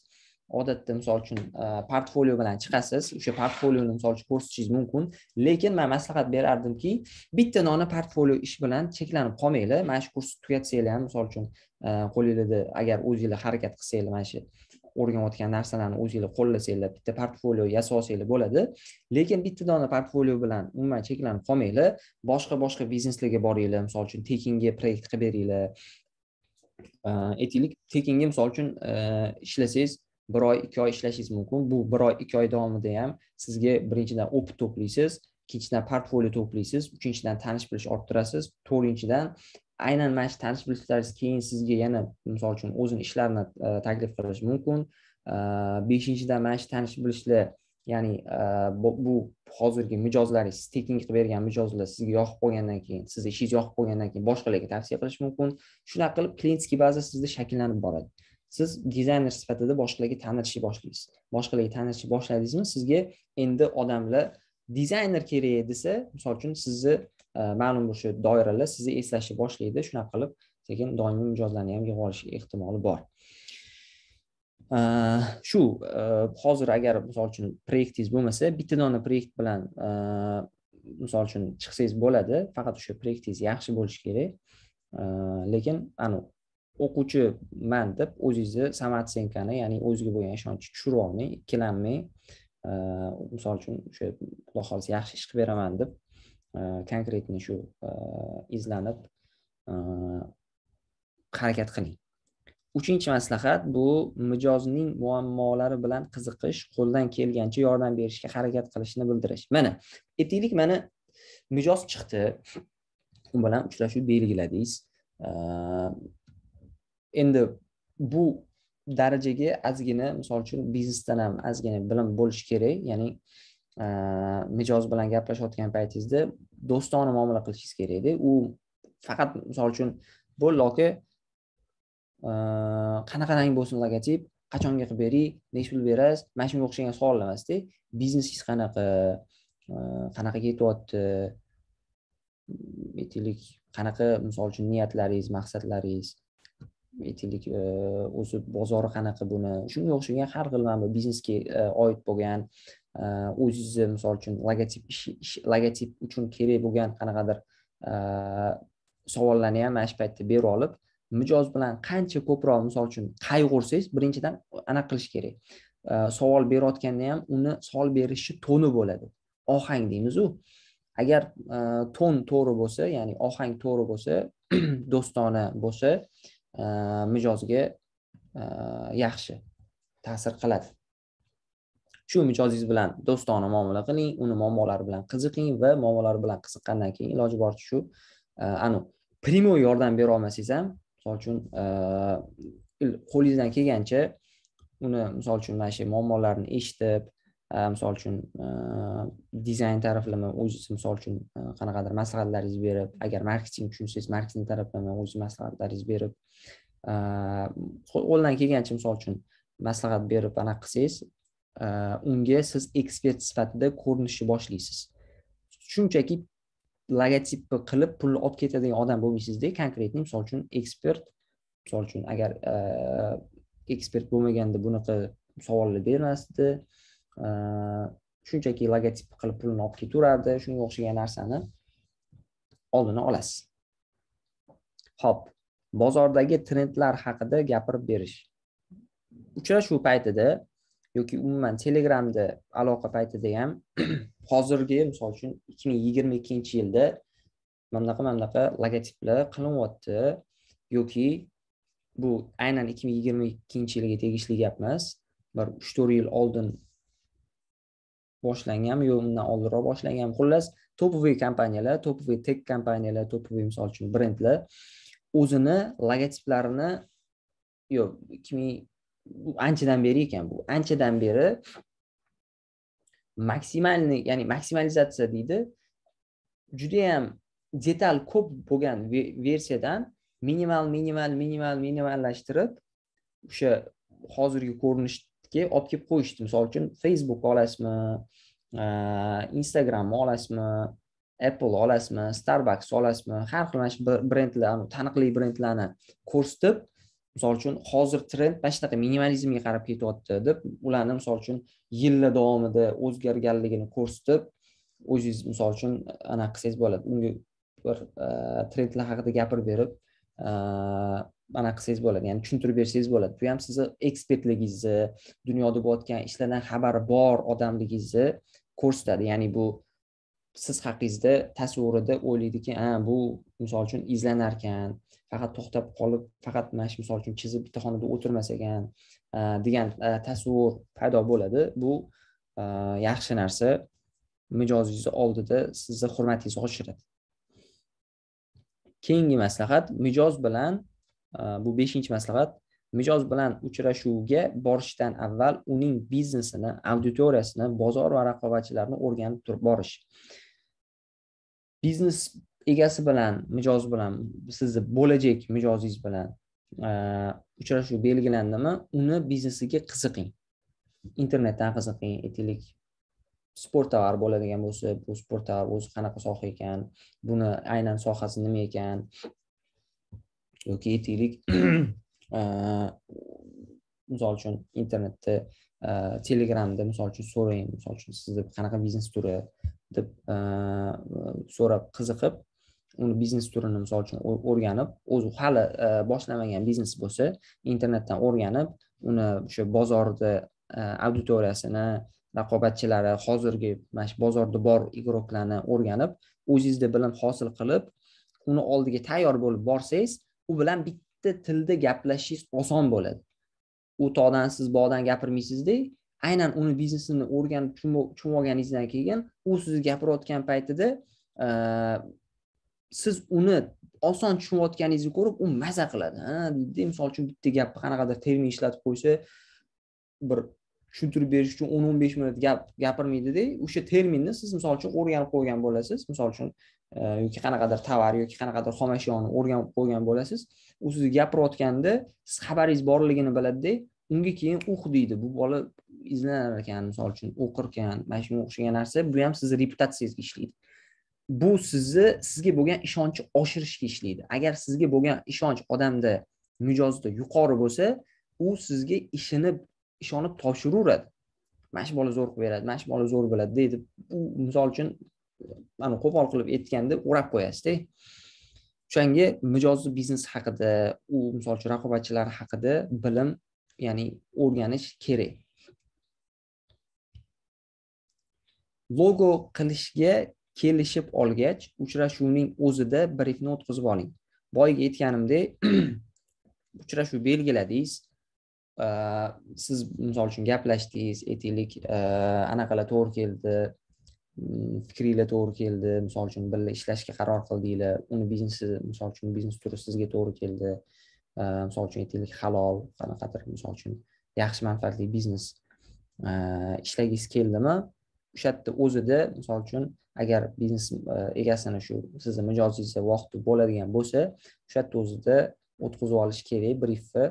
odatda misol uchun e, portfolio bilan chiqasiz o'sha portfolioni misol uchun ko'rsatishingiz mumkin lekin man maslahat berardimki bitta nona portfolio ish bilan cheklanib qolmanglar mana shu kursni tugatsanglar ham misol uchun e, qo'linglarda agar o'zinglar harakat qilsanglar mana shu o'rganayotgan narsalarni o'zinglar qo'llasanglar bitta portfolio yasasanglar bo'ladi lekin bitta dona portfolio bilan umuman cheklanib qolmanglar boshqa boshqa bizneslarga boringlar misol uchun tekinga proyekt qilib beringlar e, aytaylik tekinga misol uchun ishlasangiz bir oy ikki oy ishlashingiz mumkin bu bir oy ikki oy davomida ham sizga birinchidan o'pit to'playsiz ikkinchidan portfolio to'playsiz uchinchidan tanish bilish orttirasiz to'rtinchidan aynan mana shu tanish bilishlaringiz keyin sizga yana misol uchun o'zini ishlarini e, taklif qilishi mumkin e, beshinchidan mana shu tanish bilishlar ya'ni e, bu hozirgi mijozlaringiz tekin qilib bergan mijozlar sizga yoqib qolgandan keyin sizni ishingiz yoqib qolgandan keyin boshqalarga tavsiya qilish mumkin shunaqa qilib klientskiy baza sizda shakllanib boradi siz dizayner sifatida boshqalarga tanitishni boshlaysiz boshqalarga tanitishni boshladingizmi sizga endi odamlar dizayner kerak desa misol uchun sizni e, ma'lum bir shu doiralar sizni eslashni boshlaydi shunaqa qilib sekin doimiy mijozlarni ham yig'ib olish ehtimoli bor e, shu e, hozir agar misol uchun proyektingiz bo'lmasa bitta dona proyekt bilan misol uchun chiqsangiz bo'ladi faqat o'sha proyektingiz yaxshi bo'lishi kerak lekin anavi o'quvchiman deb o'zingizni samatsenkani ya'ni o'ziga bo'lgan ishonchni tushirib olmang ikkilanmang misol uchun o'sha xudo xohlasa yaxshi ish qilib beraman deb konkretni shu izlanib harakat qiling uchinchi maslahat bu mijozning muammolari bilan qiziqish qo'ldan kelgancha yordam berishga harakat qilishni bildirish mana aytaylik mana mijoz chiqdi u bilan uchrashuv belgiladingiz endi bu darajaga ozgina misol uchun biznesdan ham ozgina bilim bo'lishi kerak ya'ni e, mijoz bilan gaplashayotgan paytingizda do'stona muomala qilishingiz kerakda u faqat misol uchun bo'ldi aka e, qanaqa rang bo'lsin logotip qachonga qilib beriy nechi pul berasiz mana shunga o'xshagan savollar emasda biznesingiz qanaqa e, qanaqa ketyapti aytaylik qanaqa misol uchun niyatlaringiz maqsadlaringiz aytaylik e, o'zi bozori qanaqa buni shunga o'xshagan har xil mana biznesga e, oid bo'lgan e, o'zingizni misol uchun logotip logotip uchun kerak bo'lgan qanaqadir savollarni ham mana shu paytda bera olib mijoz bilan qancha ko'proq misol uchun qayg'ursangiz birinchidan anaqa qilish kerak savol berayotganda ham uni savol berishni toni bo'ladi ohang deymizu agar ton to'g'ri bo'lsa ya'ni ohang to'g'ri bo'lsa do'stona bo'lsa Э, mijozga э, yaxshi ta'sir qiladi shu mijozingiz bilan do'stona muomala qiling uni muammolari bilan qiziqing va muammolari bilan qiziqqandan keyin iloji boricha shu e, anu prямой yordam bera olmasangiz ham misol uchun e, qo'lingizdan kelgancha uni misol uchun mana shu muammolarni eshitib Э, misol uchun э, dizayn taraflama o'ziz misol uchun e, qanaqadir maslahatlaringiz berib agar marketing tushunsangiz marketing taraflama o'ziz maslahatlaringiz berib e, qo'ldan kelgancha misol uchun maslahat berib anaqa qilsangiz e, unga siz ekspert sifatida ko'rinishni boshlaysiz shunchaki logotipni qilib pulni olib ketadigan odam bo'lmaysizda konkretni misol uchun ekspert misol uchun agar ekspert bo'lmaganda bunaqa savollar bermasdi shunchaki logotip qilib pulini olib ketaverardi shunga o'xshagan narsani oldini olasiz ho'p bozordagi trendlar haqida gapirib berish uchrashuv paytida yoki umuman telegramda aloqa paytida ham hozirgi misol uchun ikki ming yigirma ikkinchi yilda mana bunaqa mana bunaqa logotiplar qilinyapti yoki bu aynan ikki ming yigirma ikkinchi yilga tegishli gap emas bir uch to'rt yil oldin boshlanganmi yo undan oldinroq boshlanganmi xullas topoviy kompaniyalar topoviy tek kompaniyalar topoviy misol uchun brendlar o'zini logotiplarini yo'q ikki ming anchadan beri ekan bu anchadan beri maksimalniy ya'ni maksimalizatsiya deydi judayam detal ko'p bo'lgan versiyadan minimal minimal minimal minimallashtirib o'sha hozirgi ko'rinish ki olib kelib qo'yishdi misol uchun facebook olasizmi eh, instagramni olasizmi apple olasizmi starbucks olasizmi har xil mana shu brendlarni taniqli brendlarni ko'rsatib misol uchun hozir trend mana shunaqa minimalizmga qarab ketyapti deb ularni misol uchun yillar davomida o'zgarganligini ko'rsatib o'zingiz misol uchun anaqa qilsangiz bo'ladi unga bir eh, trendlar haqida gapirib berib anaqa qilsangiz bo'ladi ya'ni tushuntirib bersangiz bo'ladi bu ham sizni ekspertligingizni dunyoda bo'layotgan ishlardan xabari bor odamligingizni ko'rsatadi ya'ni bu siz haqingizda tasavvurida o'ylaydiki ha bu misol uchun ekan faqat to'xtab qolib faqat mana shu misol uchun chizib bitta xonada o'tirmas ekan degan tasavvur paydo bo'ladi bu yaxshi narsa mijozingizni oldida sizni hurmatingizni oshiradi keyingi maslahat mijoz bilan e, bu beshinchi maslahat mijoz bilan uchrashuvga borishdan avval uning biznesini auditoriyasini bozor va raqobatchilarni o'rganib turib borish biznes egasi bilan mijoz bilan sizni bo'lajak mijozingiz bilan e, uchrashuv belgilandimi uni biznesiga qiziqing internetdan qiziqing aytaylik sport tovar bo'ladigan bo'lsa bu sport tovar o'zi qanaqa soha ekan buni aynan sohasi nima ekan yoki aytaylik misol uchun internetda telegramda misol uchun so'rang misol uchun sizni qanaqa biznes turi deb so'rab qiziqib uni biznes turini misol uchun o'rganib o'zi hali boshlamagan biznes bo'lsa internetdan o'rganib uni o'sha bozorda auditoriyasini raqobatchilari hozirgi mana shu bozorda bor igroklarni o'rganib o'zingizda bilim hosil qilib uni oldiga tayyor bo'lib borsangiz u bilan bitta tilda gaplashishingiz oson bo'ladi u tog'dan siz bog'dan gapirmaysizda aynan uni biznesini o'rganib tushunib olganingizdan keyin u sizni gapirayotgan paytida e, siz uni oson tushunayotganingizni ko'rib u maza qiladi ha deydida misol uchun bitta gapni qanaqadir termin ishlatib qo'ysa bir tushuntirib berish uchun o'n o'n besh minut gap gapirmaydida o'sha terminni siz misol uchun o'rganib qo'ygan bo'lasiz misol uchun e, yoki qanaqadir tovar yoki qanaqadir xomashyoni o'rganib qo'ygan bo'lasiz u sizni gapirayotganda siz xabaringiz borligini biladida unga keyin o'q deydi bu bola izlanar ekan misol uchun o'qir ekan mana shunga o'xshagan narsa bu ham sizni reputatsiyangizga ishlaydi bu sizni sizga bo'lgan ishonchni oshirishga ishlaydi agar sizga bo'lgan ishonch odamda mijozda yuqori bo'lsa u sizga ishini ishonib topshiraveradi mana shu bola zo'r qilib beradi mana shu bola zo'r biladi deydi u misol uchun mana qo'pol qilib aytganda o'rab qo'yasizda o'shanga mijozni biznes haqida u misol uchun raqobatchilar haqida bilim ya'ni o'rganish kerak logo qilishga kelishib olgach uchrashuvning o'zida briefni o'tkazib oling boyagi aytganimdek uchrashuv belgiladingiz siz misol uchun gaplashdingiz aytaylik anaqalar to'g'ri keldi mm, fikringlar to'g'ri keldi misol uchun birga ishlashga qaror qildinglar uni biznesi misol uchun biznes turi sizga to'g'ri keldi misol uchun aytaylik halol qanaqadir misol uchun yaxshi manfaatli biznes ishlagingiz keldimi o'sha yerda o'zida misol uchun agar biznes egasini shu sizni mijozingizni vaqti bo'ladigan bo'lsa o'sha yerda o'zida o'tkazib olish kerak briefni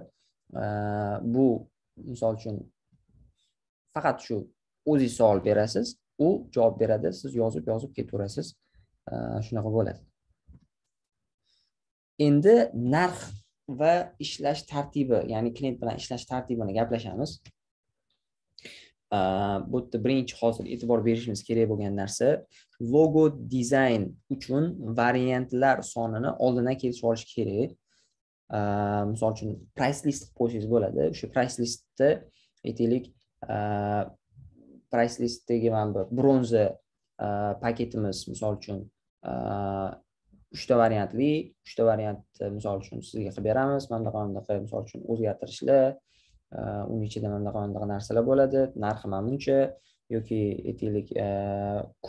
bu misol uchun faqat shu o'zingiz savol berasiz u javob beradi siz yozib yozib ketaverasiz shunaqa bo'ladi endi narx va ishlash tartibi ya'ni klient bilan ishlash tartibini gaplashamiz bu yerda birinchi hozir e'tibor berishimiz kerak bo'lgan narsa logo dizayn uchun variantlar sonini oldindan kelishib olish kerak Э, misol uchun price list qilib qo'ysangiz bo'ladi o'sha price listni aytaylik e, price listdagi mana bu bronza e, paketimiz misol uchun e, uchta variantli uchta variantni misol uchun sizga qilib beramiz mana bunaqa bunaqa misol uchun o'zgartirishlar uni ichida mana bunaqa bunaqa narsalar bo'ladi narxi mana buncha yoki aytaylik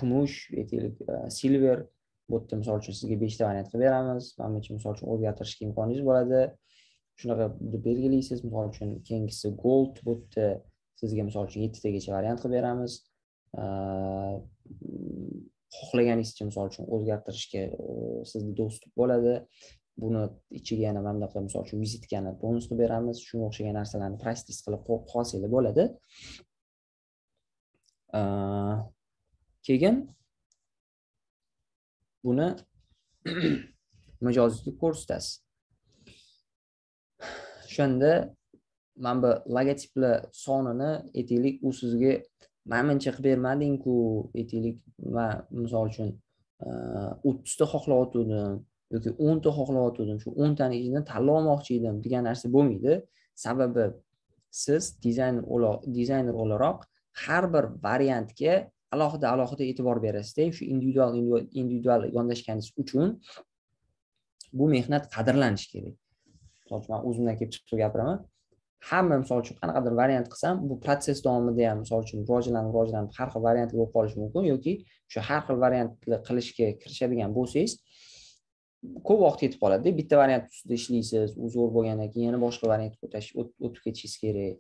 kumush aytaylik silver bu yerda misol uchun sizga beshta variant qilib beramiz mana buncha misol uchun o'zgartirishga imkoningiz bo'ladi shunaqa belgilaysiz misol uchun keyingisi gold bu yerda sizga misol uchun yettitagacha variant qilib beramiz xohlaganingizcha misol uchun o'zgartirishga sizda dostup bo'ladi buni ichiga yana mana bunaqa misol uchun vizitkani bonus qilib beramiz shunga o'xshagan narsalarni practice qilib qo'yib qolsanglar bo'ladi keyin buni mijozlikka ko'rsatasiz o'shanda mana bu logotipli sonini aytaylik u sizga manmancha qilib bermadingku aytaylik man misol uchun e, o'ttizta xohlayotgandim yoki o'nta xohlayotgandim shu o'ntani ichidan olmoqchi edim degan narsa bo'lmaydi sababi siz dizayner dizayner o'laroq har bir variantga alohida alohida e'tibor berasizda shu individual individual yondashganingiz uchun bu mehnat qadrlanishi kerak misol uchun man o'zimdan kelib chiqib gapiraman hamma misol uchun qanaqadir variant qilsam bu protsess davomida ham misol uchun rivojlanib rivojlanib har xil variantga bo'lib qolishi mumkin yoki shu har xil variantni qilishga kirishadigan bo'lsangiz ko'p vaqt ketib qoladida bitta variant ustida ishlaysiz u zo'r bo'lgandan keyin yana boshqa variantga o'tib ketishingiz kerak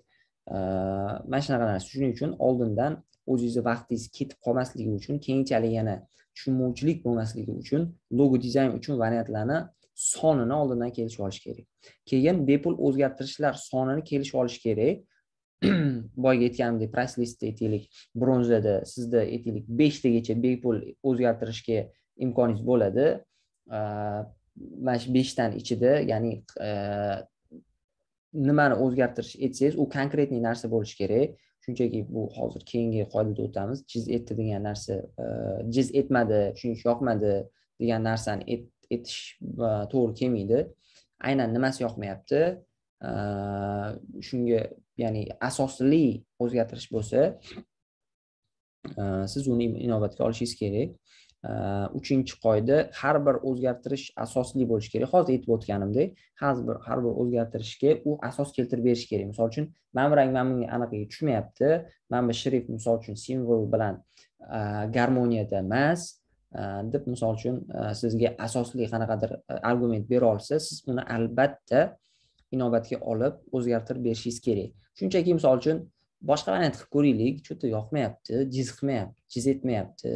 mana shunaqa narsa shuning uchun oldindan o'zingizni vaqtingiz ketib qolmasligi uchun keyinchalik yana tushunmovchilik bo'lmasligi uchun logo dizayn uchun variantlarni sonini oldindan kelishib olish kerak keyin bepul o'zgartirishlar sonini kelishib olish kerak boyagi aytganimdek price listda aytaylik bronzada sizda aytaylik beshtagacha bepul o'zgartirishga imkoningiz bo'ladi mana shu beshtani ichida ya'ni nimani o'zgartirish etsangiz u конкретный narsa bo'lishi kerak shunchaki bu hozir keyingi qoidaga o'tamiz jiz etdi degan narsa e, jiz etmadi tushunish yoqmadi degan narsani etish e, to'g'ri kelmaydi aynan nimasi yoqmayapti e, shunga ya'ni asosli o'zgartirish bo'lsa siz uni inobatga olishingiz kerak Э, uchinchi qoida har bir o'zgartirish asosli bo'lishi kerak hozir aytib o'tganimdek har bir har bir o'zgartirishga u asos keltirib berishi kerak misol uchun mana bu rang mana bunga anaqaga tushmayapti mana bu shrift misol uchun simvol bilan e, garmoniyada emas e, deb misol uchun e, sizga asosli qanaqadir argument bera olsa siz uni albatta inobatga olib o'zgartirib berishingiz kerak shunchaki misol uchun boshqa variant qilib ko'raylik что то yoqmayapti jiz qilmayapti jiz etmayapti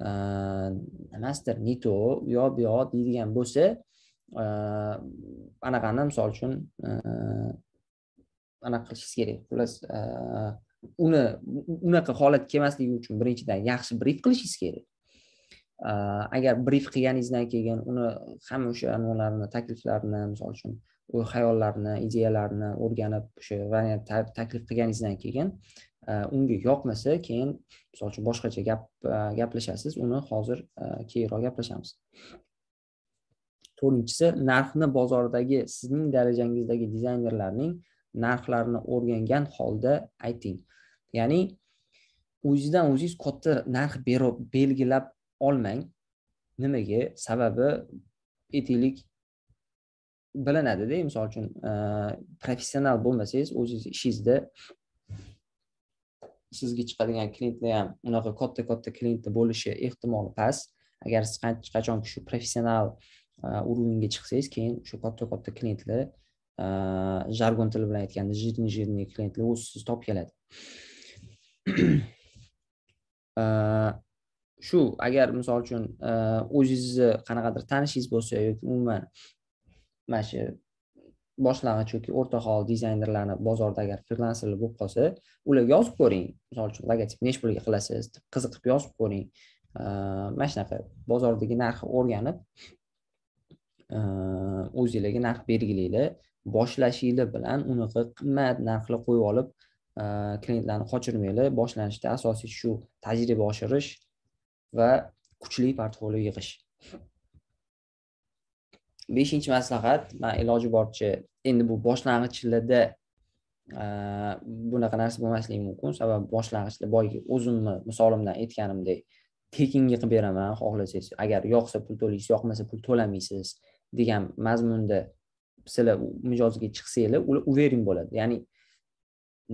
nimasidir э, nito yo bu yoq deydigan bo'lsa э, anaqani misol uchun э, anaqa qilishingiz kerak xullas uni unaqa holat kelmasligi uchun birinchidan yaxshi brif qilishingiz kerak agar brif qilganingizdan keyin uni hamma o'sha nimalarni takliflarni misol uchun o'y xayollarni ideyalarni o'rganib o'sha variant taklif qilganingizdan keyin unga yoqmasa keyin misol uchun boshqacha gap e, gaplashasiz uni hozir e, keyinroq gaplashamiz to'rtinchisi narxni bozoridagi sizning darajangizdagi dizaynerlarning narxlarini o'rgangan holda ayting ya'ni o'zingizdan o'zingiz katta narx berib belgilab olmang nimaga sababi aytaylik bilinadida misol uchun e, professional bo'lmasangiz o'zizni ishingizda sizga chiqadigan klientlar ham unaqa katta katta klientlar bo'lishi ehtimoli past agar siz qachon shu professional уровеньga e, chiqsangiz keyin o'sha katta katta klientlar e, jargon tili bilan aytganda жирный жирный klientlar o'zi sizni topib keladi e, shu agar misol uchun o'zingizni qanaqadir tanishingiz bo'lsa yoki umuman mana shu boshlang'ich yoki o'rta hol dizaynerlarni bozorda agar frilanserlar bo'lib qolsa ularga yozib ko'ring misol uchun logotip nechi pulga qilasiz deb qiziqib yozib ko'ring mana shunaqa bozordagi narxni o'rganib o'zinglarga narx belgilanglar boshlashinglar bilan unaqa qimmat narxlar qo'yib olib klientlarni qochirmanglar boshlanishda asosiy shu tajriba oshirish va kuchli portfolio yig'ish beshinchi maslahat man iloji boricha endi bu boshlang'ichlarda bunaqa narsa bo'lmasligi mumkin sababi boshlang'ichda boyagi o'zimni misolimdan aytganimdek tekinga qilib beraman xohlasangiz agar yoqsa pul to'laysiz yoqmasa pul to'lamaysiz degan mazmunda sizlar mijozga chiqsanglar ular уверен bo'ladi ya'ni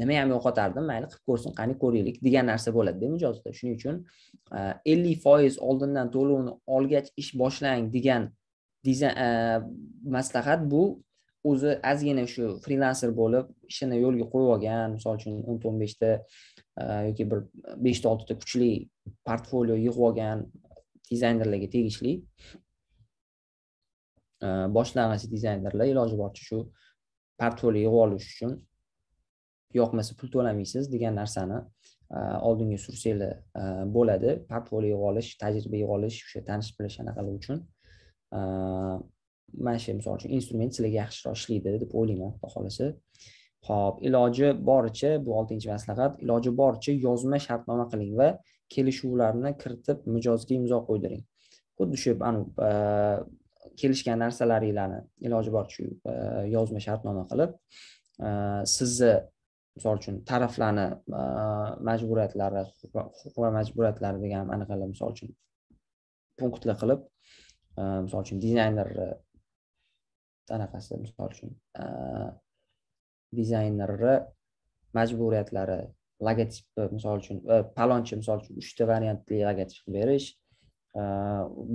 nima ham yo'qotardim mayli qilib ko'rsin qani ko'raylik degan narsa bo'ladida mijozda shuning uchun ellik foiz oldindan to'lovni olgach ish boshlang degan dizayn e, maslahat bu o'zi ozgina shu frilanser bo'lib ishini yo'lga qo'yib olgan misol uchun o'n to'rt o'n beshta e, yoki bir beshta oltita kuchli portfolio yig'ib olgan dizaynerlarga tegishli e, boshlang'ich dizaynerlar iloji boricha shu portfolio yig'ib olish uchun yoqmasa pul to'lamaysiz degan narsani oldinga sursanglar bo'ladi portfolio yig'ib olish tajriba yig'ib olish o'sha tanish bilish anaqalar uchun mana shu misol uchun instrument sizlarga yaxshiroq ishlaydi deb o'ylayman xudo xohlasa ho'p iloji boricha bu oltinchi maslahat iloji boricha yozma shartnoma qiling va kelishuvlarni kiritib mijozga imzo qo'ydiring xuddi shu kelishgan narsalaringlarni iloji boricha yozma shartnoma qilib sizni misol uchun taraflarni majburiyatlari huquq va majburiyatlari degan anaqa misol uchun punktlar qilib Э, misol uchun dizaynerni e, anaqasi misol uchun e, dizaynerni e, majburiyatlari logotipni misol uchun palonchi misol uchun uchta variantli logotip qilib berish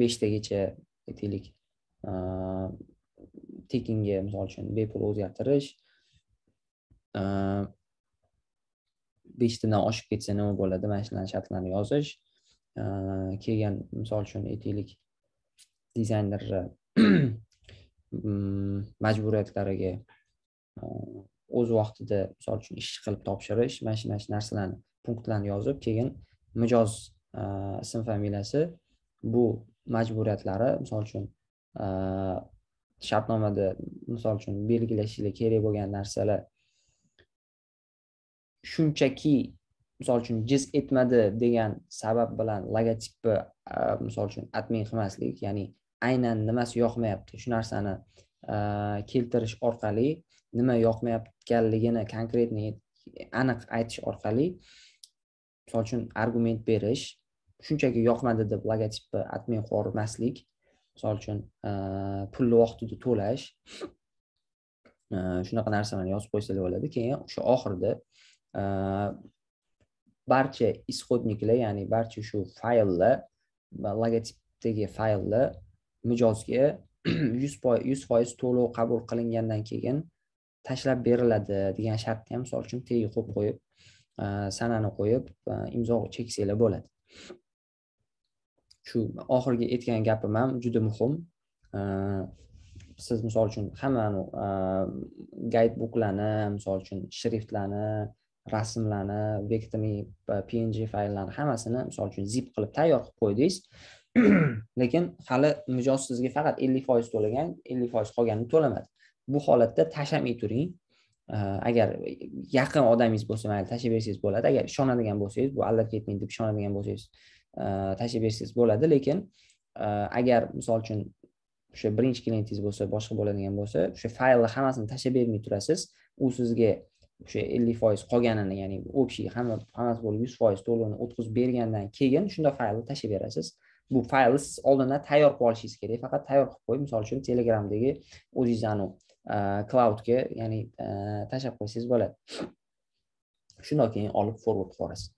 beshtagacha aytaylik tekinga misol uchun bepul o'zgartirish beshtadan oshib ketsa nima bo'ladi mana shularni shartlarni yozish kelgan misol uchun aytaylik dizaynerni mm, majburiyatlariga e, o'z vaqtida misol uchun ish qilib topshirish mana shu narsalarni punktlarni yozib keyin mijoz e, ism familiyasi bu majburiyatlari misol uchun e, shartnomada misol uchun belgilashili kerak bo'lgan narsalar shunchaki misol uchun jiz etmadi degan sabab bilan logotipni misol uchun admin qilmaslik ya'ni aynan nimasi yoqmayapti shu narsani keltirish orqali nima yoqmayotganligini конкретный aniq aytish orqali misol uchun argument berish shunchaki yoqmadi deb logotipni admin qilib yubormaslik misol uchun pulni vaqtida to'lash shunaqa narsalarni yozib qo'ysalar bo'ladi keyin o'sha oxirida barcha исходникlar ya'ni barcha shu fayllar logotipdagi fayllar mijozga yuz foiz yuz foiz to'lov qabul qilingandan keyin tashlab beriladi degan shartni ham misol uchun tagiga qo'yib qo'yib e, sanani qo'yib e, imzo cheksanglar bo'ladi shu oxirgi aytgan gapim ham juda muhim e, siz misol uchun hammani guidebooklarni misol uchun shriftlarni rasmlarni vektorli png fayllarni hammasini misol uchun zip qilib tayyor qilib qo'ydingiz lekin hali mijoz sizga faqat ellik foiz to'lagan ellik foiz qolganini to'lamadi bu holatda tashlamay turing agar yaqin odamingiz bo'lsa mayli tashlab bersangiz bo'ladi agar ishonadigan bo'lsangiz bu aldab ketmaydi deb ishonadigan bo'lsangiz tashlab bersangiz bo'ladi lekin agar misol uchun o'sha birinchi klientingiz bo'lsa boshqa bo'ladigan bo'lsa o'sha faylni hammasini tashlab bermay turasiz u sizga o'sha ellik foiz qolganini ya'ni общий hamma hammasi bo'lib yuz foiz to'lovni o'tkazib bergandan keyin shunda faylni tashlab berasiz bu faylni siz oldindan tayyor qilib olishingiz kerak faqat tayyor qilib qo'yib misol uchun telegramdagi o'zingizni e, cloudga ya'ni e, tashlab qo'ysangiz bo'ladi shundan keyin olib forward qilib yuborasiz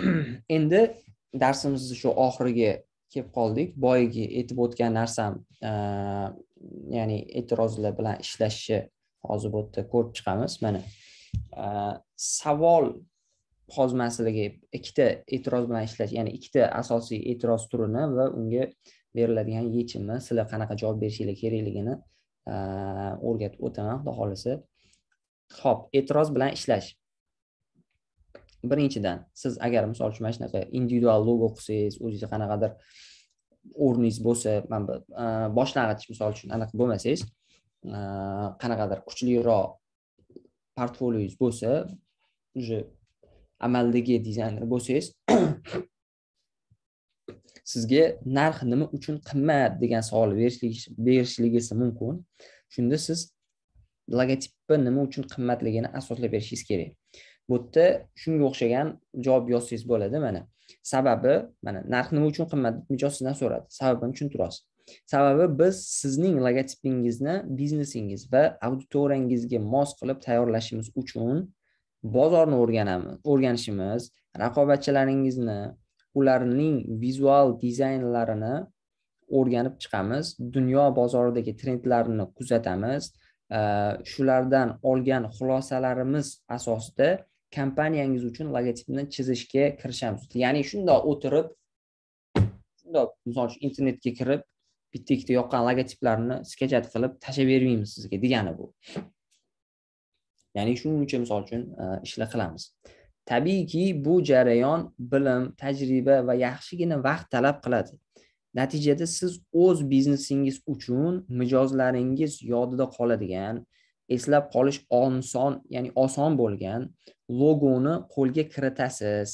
endi darsimizni shu oxiriga kelib qoldik boyagi aytib o'tgan narsam e, ya'ni e'tirozlar bilan ishlashni hozir bu yerda ko'rib chiqamiz mana savol qoz masalaga ikkita e'tiroz bilan ishlash ya'ni ikkita asosiy e'tiroz turini va unga beriladigan yechimni sizlar qanaqa javob berishinglar kerakligini o'rgatib o'taman xudo xohlasa ho'p e'tiroz bilan ishlash birinchidan siz agar misol uchun mana shunaqa individual logo qilsangiz o'zingizni qanaqadir o'rningiz bo'lsa mana bu boshlang'ich misol uchun anaqa bo'lmasangiz qanaqadir kuchliroq portfolioyingiz bo'lsa уже amaldagi dizayner bo'lsangiz sizga narx nima uchun qimmat degan savol berishligisi mumkin shunda siz logotipni nima uchun qimmatligini asoslab berishingiz kerak bu yerda shunga o'xshagan javob yozsangiz bo'ladi mana sababi mana narx nima uchun qimmat mijoz sizdan so'radi sababini tushuntirasiz sababi biz sizning logotipingizni biznesingiz va auditoriyangizga mos qilib tayyorlashimiz uchun bozorni o'rganamiz o'rganishimiz raqobatchilaringizni ularning vizual dizaynlarini o'rganib chiqamiz dunyo bozoridagi trendlarni kuzatamiz shulardan olgan xulosalarimiz asosida kompaniyangiz uchun logotipni chizishga kirishamiz ya'ni shundoq o'tirib shundoq misol uchun internetga kirib bitta ikkita yoqqan logotiplarni skechat qilib tashlab bermaymiz sizga degani bu ya'ni shuncha misol uchun e, ishlar qilamiz tabiiyki bu jarayon bilim tajriba va yaxshigina vaqt talab qiladi natijada siz o'z biznesingiz uchun mijozlaringiz yodida qoladigan eslab qolish oson ya'ni oson bo'lgan logoni qo'lga kiritasiz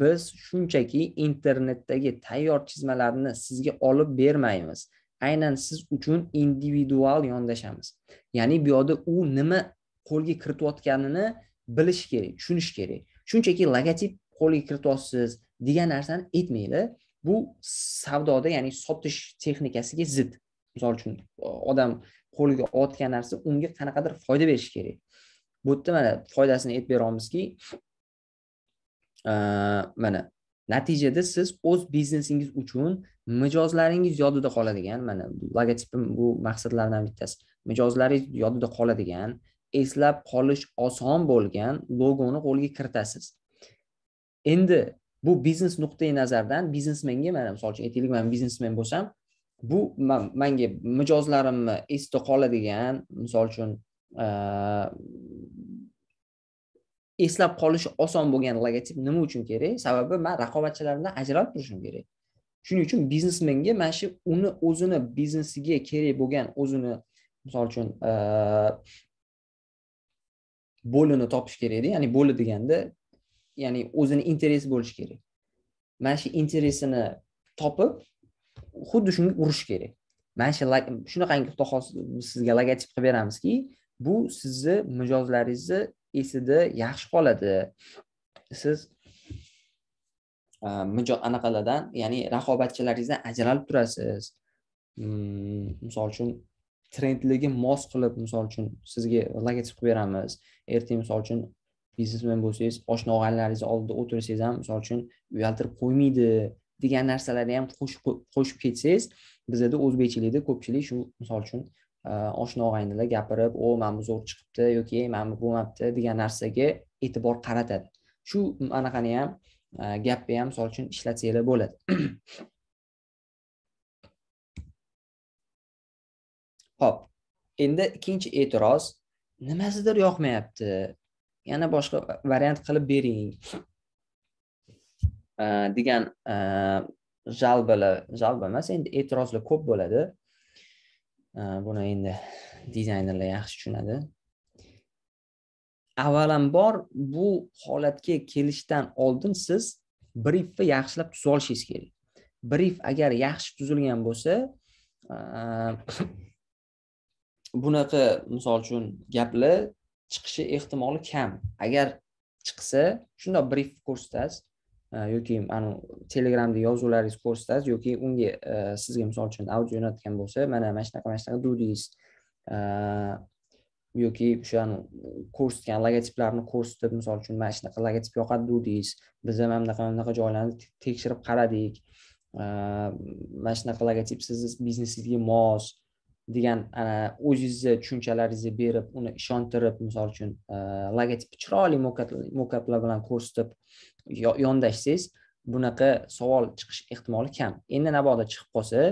biz shunchaki internetdagi tayyor chizmalarni sizga olib bermaymiz aynan siz uchun individual yondashamiz ya'ni bu yoqda u nima qo'lga kiritayotganini bilish kerak tushunish kerak shunchaki logotip qo'lga kirityapsiz degan narsani aytmaydi bu savdoda ya'ni sotish texnikasiga zid misol uchun odam qo'liga olayotgan narsa unga qanaqadir foyda berishi kerak bu yerda mana foydasini aytib beryapmizki mana natijada siz o'z biznesingiz uchun mijozlaringiz yodida qoladigan mana logotipim bu maqsadlardan bittasi mijozlaringiz yodida qoladigan eslab qolish oson bo'lgan logoni qo'lga kiritasiz endi bu biznes nuqtai nazaridan biznesmenga mana misol uchun aytaylik man biznesmen bo'lsam bu manga mijozlarimni esda qoladigan misol uchun eslab qolishi oson bo'lgan logotip nima uchun kerak sababi man raqobatchilarimdan ajralib turishim kerak shuning uchun biznesmenga mana shu uni o'zini biznesiga kerak bo'lgan o'zini misol uchun bo'lini topish kerakda ya'ni bo'li deganda ya'ni o'zini interesi bo'lishi kerak mana shu interesini topib xuddi shunga urish kerak mana shu shunaqangi xudo xohlasa sizga logotip qilib beramizki bu sizni mijozlaringizni esida yaxshi qoladi siz mijoz anaqalardan ya'ni raqobatchilaringizdan ajralib turasiz hmm, misol uchun trendlarga mos qilib misol uchun sizga logotip qilib beramiz ertaga misol uchun biznesmen bo'lsangiz oshna og'aynilaringizni oldida o'tirsangiz ham misol uchun uyaltirib qo'ymaydi degan narsalarni ham qo'shib qo'shib ketsangiz bizada o'zbekchilikda ko'pchilik shu misol uchun e, oshna og'aynilar gapirib o mana bu zo'r chiqibdi yoki mana bu bo'lmabdi degan narsaga e'tibor qaratadi shu anaqani ham e, gapni ham misol uchun ishlatsanglar bo'ladi ho'p endi ikkinchi e'tiroz nimasidir yoqmayapti yana boshqa variant qilib bering degan jalbalar jalba emas endi e'tirozlar ko'p bo'ladi buni endi dizaynerlar yaxshi tushunadi avvalambor bu holatga kelishdan oldin siz briefni yaxshilab tuzib olishingiz kerak brief agar yaxshi tuzilgan bo'lsa bunaqa misol uchun gaplar chiqishi ehtimoli kam agar chiqsa shundoq brief ko'rsatasiz e, yoki mana telegramda yozuvlaringizni ko'rsatasiz yoki unga e, sizga misol uchun audio jo'natgan bo'lsa mana mana shunaqa mana shunaqa deysiz e, yoki o'sha ko'rsatgan logotiplarni ko'rsatib misol uchun mana shunaqa logotip yoqadi deysiz biz ham mana bunaqa mana bunaqa joylarni tekshirib qaradik mana shunaqa logotip sizni biznesingizga mos degan e, o'zingizni tushunchalaringizni berib uni ishontirib misol uchun e, logotip chiroyli mokaplar bilan ko'rsatib yondashsangiz bunaqa savol chiqish ehtimoli kam endi mabodo chiqib qolsa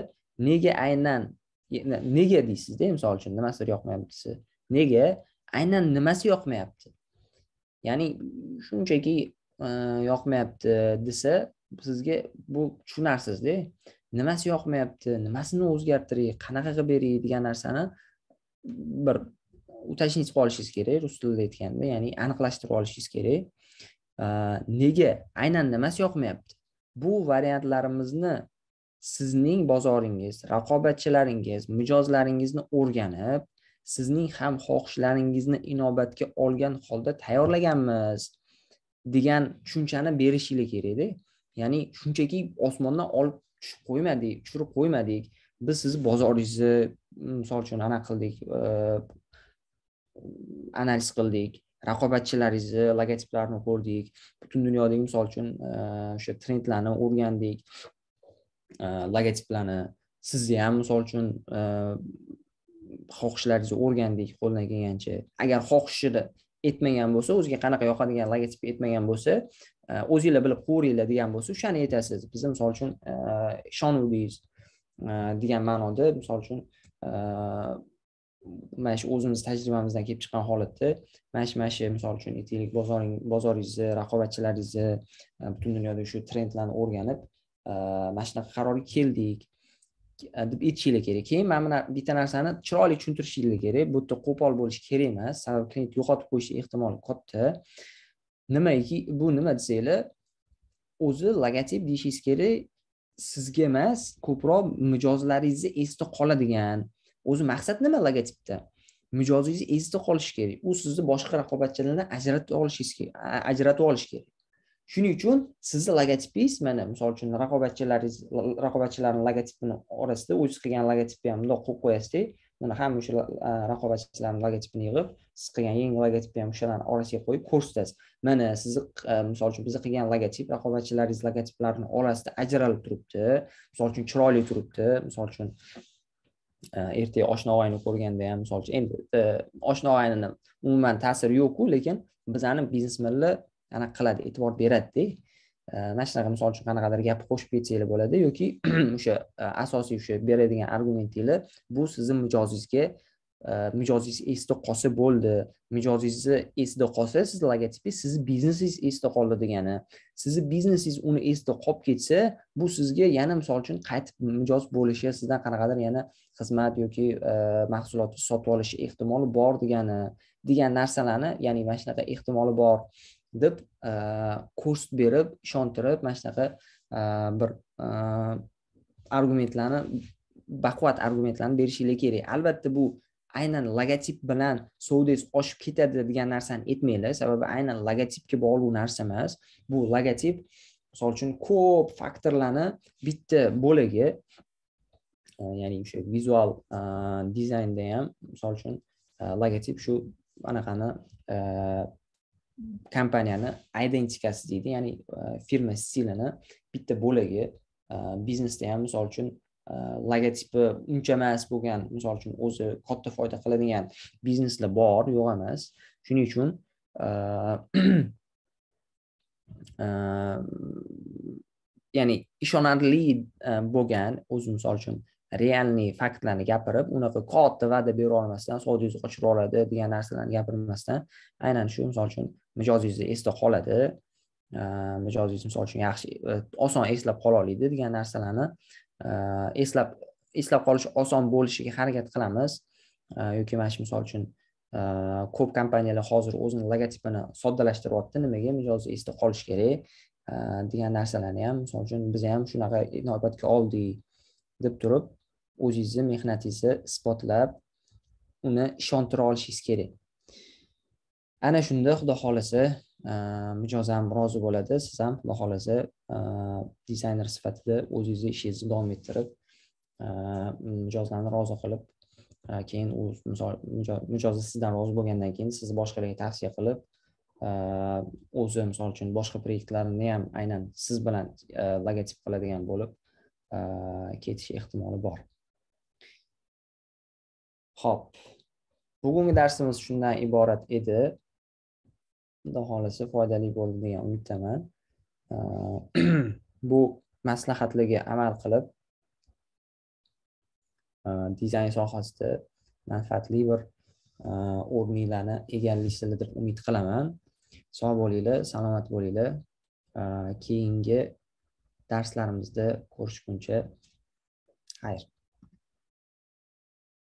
nega aynan e, nega deysizda misol uchun nimasidir yoqmayapti desa nega aynan nimasi yoqmayapti ya'ni shunchaki yoqmayapti desa sizga bu tushunarsizda nimasi yoqmayapti nimasini o'zgartiring qanaqa qilib bering degan narsani bir уточнить qilib olishingiz kerak rus tilida aytganda ya'ni aniqlashtirib olishingiz kerak nega aynan nimasi yoqmayapti bu variantlarimizni sizning bozoringiz raqobatchilaringiz mijozlaringizni o'rganib sizning ham xohishlaringizni inobatga olgan holda tayyorlaganmiz degan tushunchani berishinglar kerakda ya'ni shunchaki osmondan olib tushib qo'ymadik tushirib qo'ymadik biz sizni bozoringizni mm, misol uchun anaqa qildik uh, analiz qildik raqobatchilaringizni logotiplarni ko'rdik butun dunyodagi misol uchun uh, o'sha trendlarni o'rgandik uh, logotiplarni sizni ham misol uchun xohishlaringizni o'rgandik qo'ldan kelgancha agar xohishini etmagan bo'lsa o'ziga qanaqa yoqadigan logotip etmagan bo'lsa Э, o'zinglar bilib qo'yaveringlar degan bo'lsa o'shani aytasiz biza misol uchun э, ishonuvdingiz э, degan ma'noda misol uchun mana shu o'zimiz tajribamizdan kelib chiqqan holatda mana shu mana shu misol uchun aytaylik bozoring bozoringizni raqobatchilaringizni e, butun dunyoda shu trendlarni o'rganib e, mana shunaqa qarorga keldik e, deb aytishinglar kerak keyin mana buni bitta narsani chiroyli tushuntirishinglar kerak bu yerda qo'pol bo'lish kerak emas sabab klient yo'qotib qo'yish ehtimoli katta nimaiki bu nima desanglar o'zi logotip deyishingiz kerak sizga emas ko'proq mijozlaringizni esda qoladigan o'zi maqsad nima logotipda mijozingiz esda qolishi kerak u sizni boshqa raqobatchilardan ajratib olishingiz kerak ajratib olish kerak shuning uchun sizni logotipingiz mana misol uchun raqobatchilaringiz raqobatchilarni logotipini orasida o'ziz qilgan logotipni ham bundoq qo'yib qo'yasizda uni ham o'sha e, raqobatchilarni logotipini yig'ib siz qilgan yangi logotipni ham o'shalarni orasiga qo'yib ko'rsatasiz mana sizni e, misol uchun bizni qilgan logotip raqobatchilaringiz logotiplarini orasida ajralib turibdi misol uchun chiroyli turibdi misol uchun e, ertaga oshna og'ayni ko'rganda ham misol uchun endi oshna og'aynini umuman ta'siri yo'qku lekin bizani biznesmenlar anaqa qiladi e'tibor beradida mana shunaqa misol uchun qanaqadir gap qo'shib ketsanglar bo'ladi yoki o'sha asosiy o'sha beradigan argumentinglar bu sizni mijozingizga э, mijozingiz esda qolsa bo'ldi mijozingizni esda qolsa siz logotipi sizni biznesingiz esda qoldi degani sizni biznesingiz uni esda qolib ketsa bu sizga yana misol uchun qaytib mijoz bo'lishi sizdan qanaqadir yana xizmat yoki e, mahsulotni sotib olishi ehtimoli bor degani degan narsalarni ya'ni mana shunaqa ehtimoli bor deb e, kurs berib ishontirib mana shunaqa e, bir e, argumentlarni baquvvat argumentlarni berishinglar kerak albatta bu aynan logotip bilan savdangiz oshib ketadi degan narsani aytmanglar sababi aynan logotipga bog'liq narsa emas bu logotip misol uchun ko'p faktorlarni bitta bo'lagi ya'ni o'sha vizual dizaynda ham misol uchun logotip shu anaqani kompaniyani identikasi deydi ya'ni e, firma stilini bitta bo'lagi e, biznesda ham misol uchun e, logotipi uncha emas bo'lgan misol uchun o'zi katta foyda qiladigan bizneslar bor yo'q emas shuning uchun ya'ni ishonarli bo'lgan o'zi misol uchun realniy faktlarni gapirib unaqa katta va'da bera olmasdan savdingizni qochira oladi degan narsalarni gapirmasdan aynan shu misol uchun mijozingizni esda qoladi mijozingiz misol uchun yaxshi oson eslab qola oladi degan narsalarni eslab eslab qolish oson bo'lishiga harakat qilamiz yoki mana shu misol uchun ko'p kompaniyalar hozir o'zini logotipini soddalashtiryapti nimaga mijoz esda qolishi kerak degan narsalarni ham misol uchun biz ham shunaqa inobatga oldik deb turib o'zingizni mehnatingizni isbotlab uni ishontira olishingiz kerak ana shunda xudo xohlasa e, mijoz ham rozi bo'ladi siz ham xudo xohlasa e, dizayner sifatida o'zingizni ishingizni davom ettirib e, mijozlarni rozi qilib keyin u misol mijozi sizdan rozi bo'lgandan keyin siz boshqalarga tavsiya qilib o'zi misol uchun boshqa proyektlarni ham aynan siz bilan logotip qiladigan bo'lib ketish ehtimoli bor ho'p bugungi darsimiz shundan iborat edi xudo xohlasa foydali bo'ldi degan umiddaman bu maslahatlarga amal qilib e, dizayn sohasida manfaatli bir e, o'rninglarni egallashsizlar deb umid qilaman sog' bo'linglar salomat bo'linglar e, keyingi darslarimizda ko'rishguncha xayr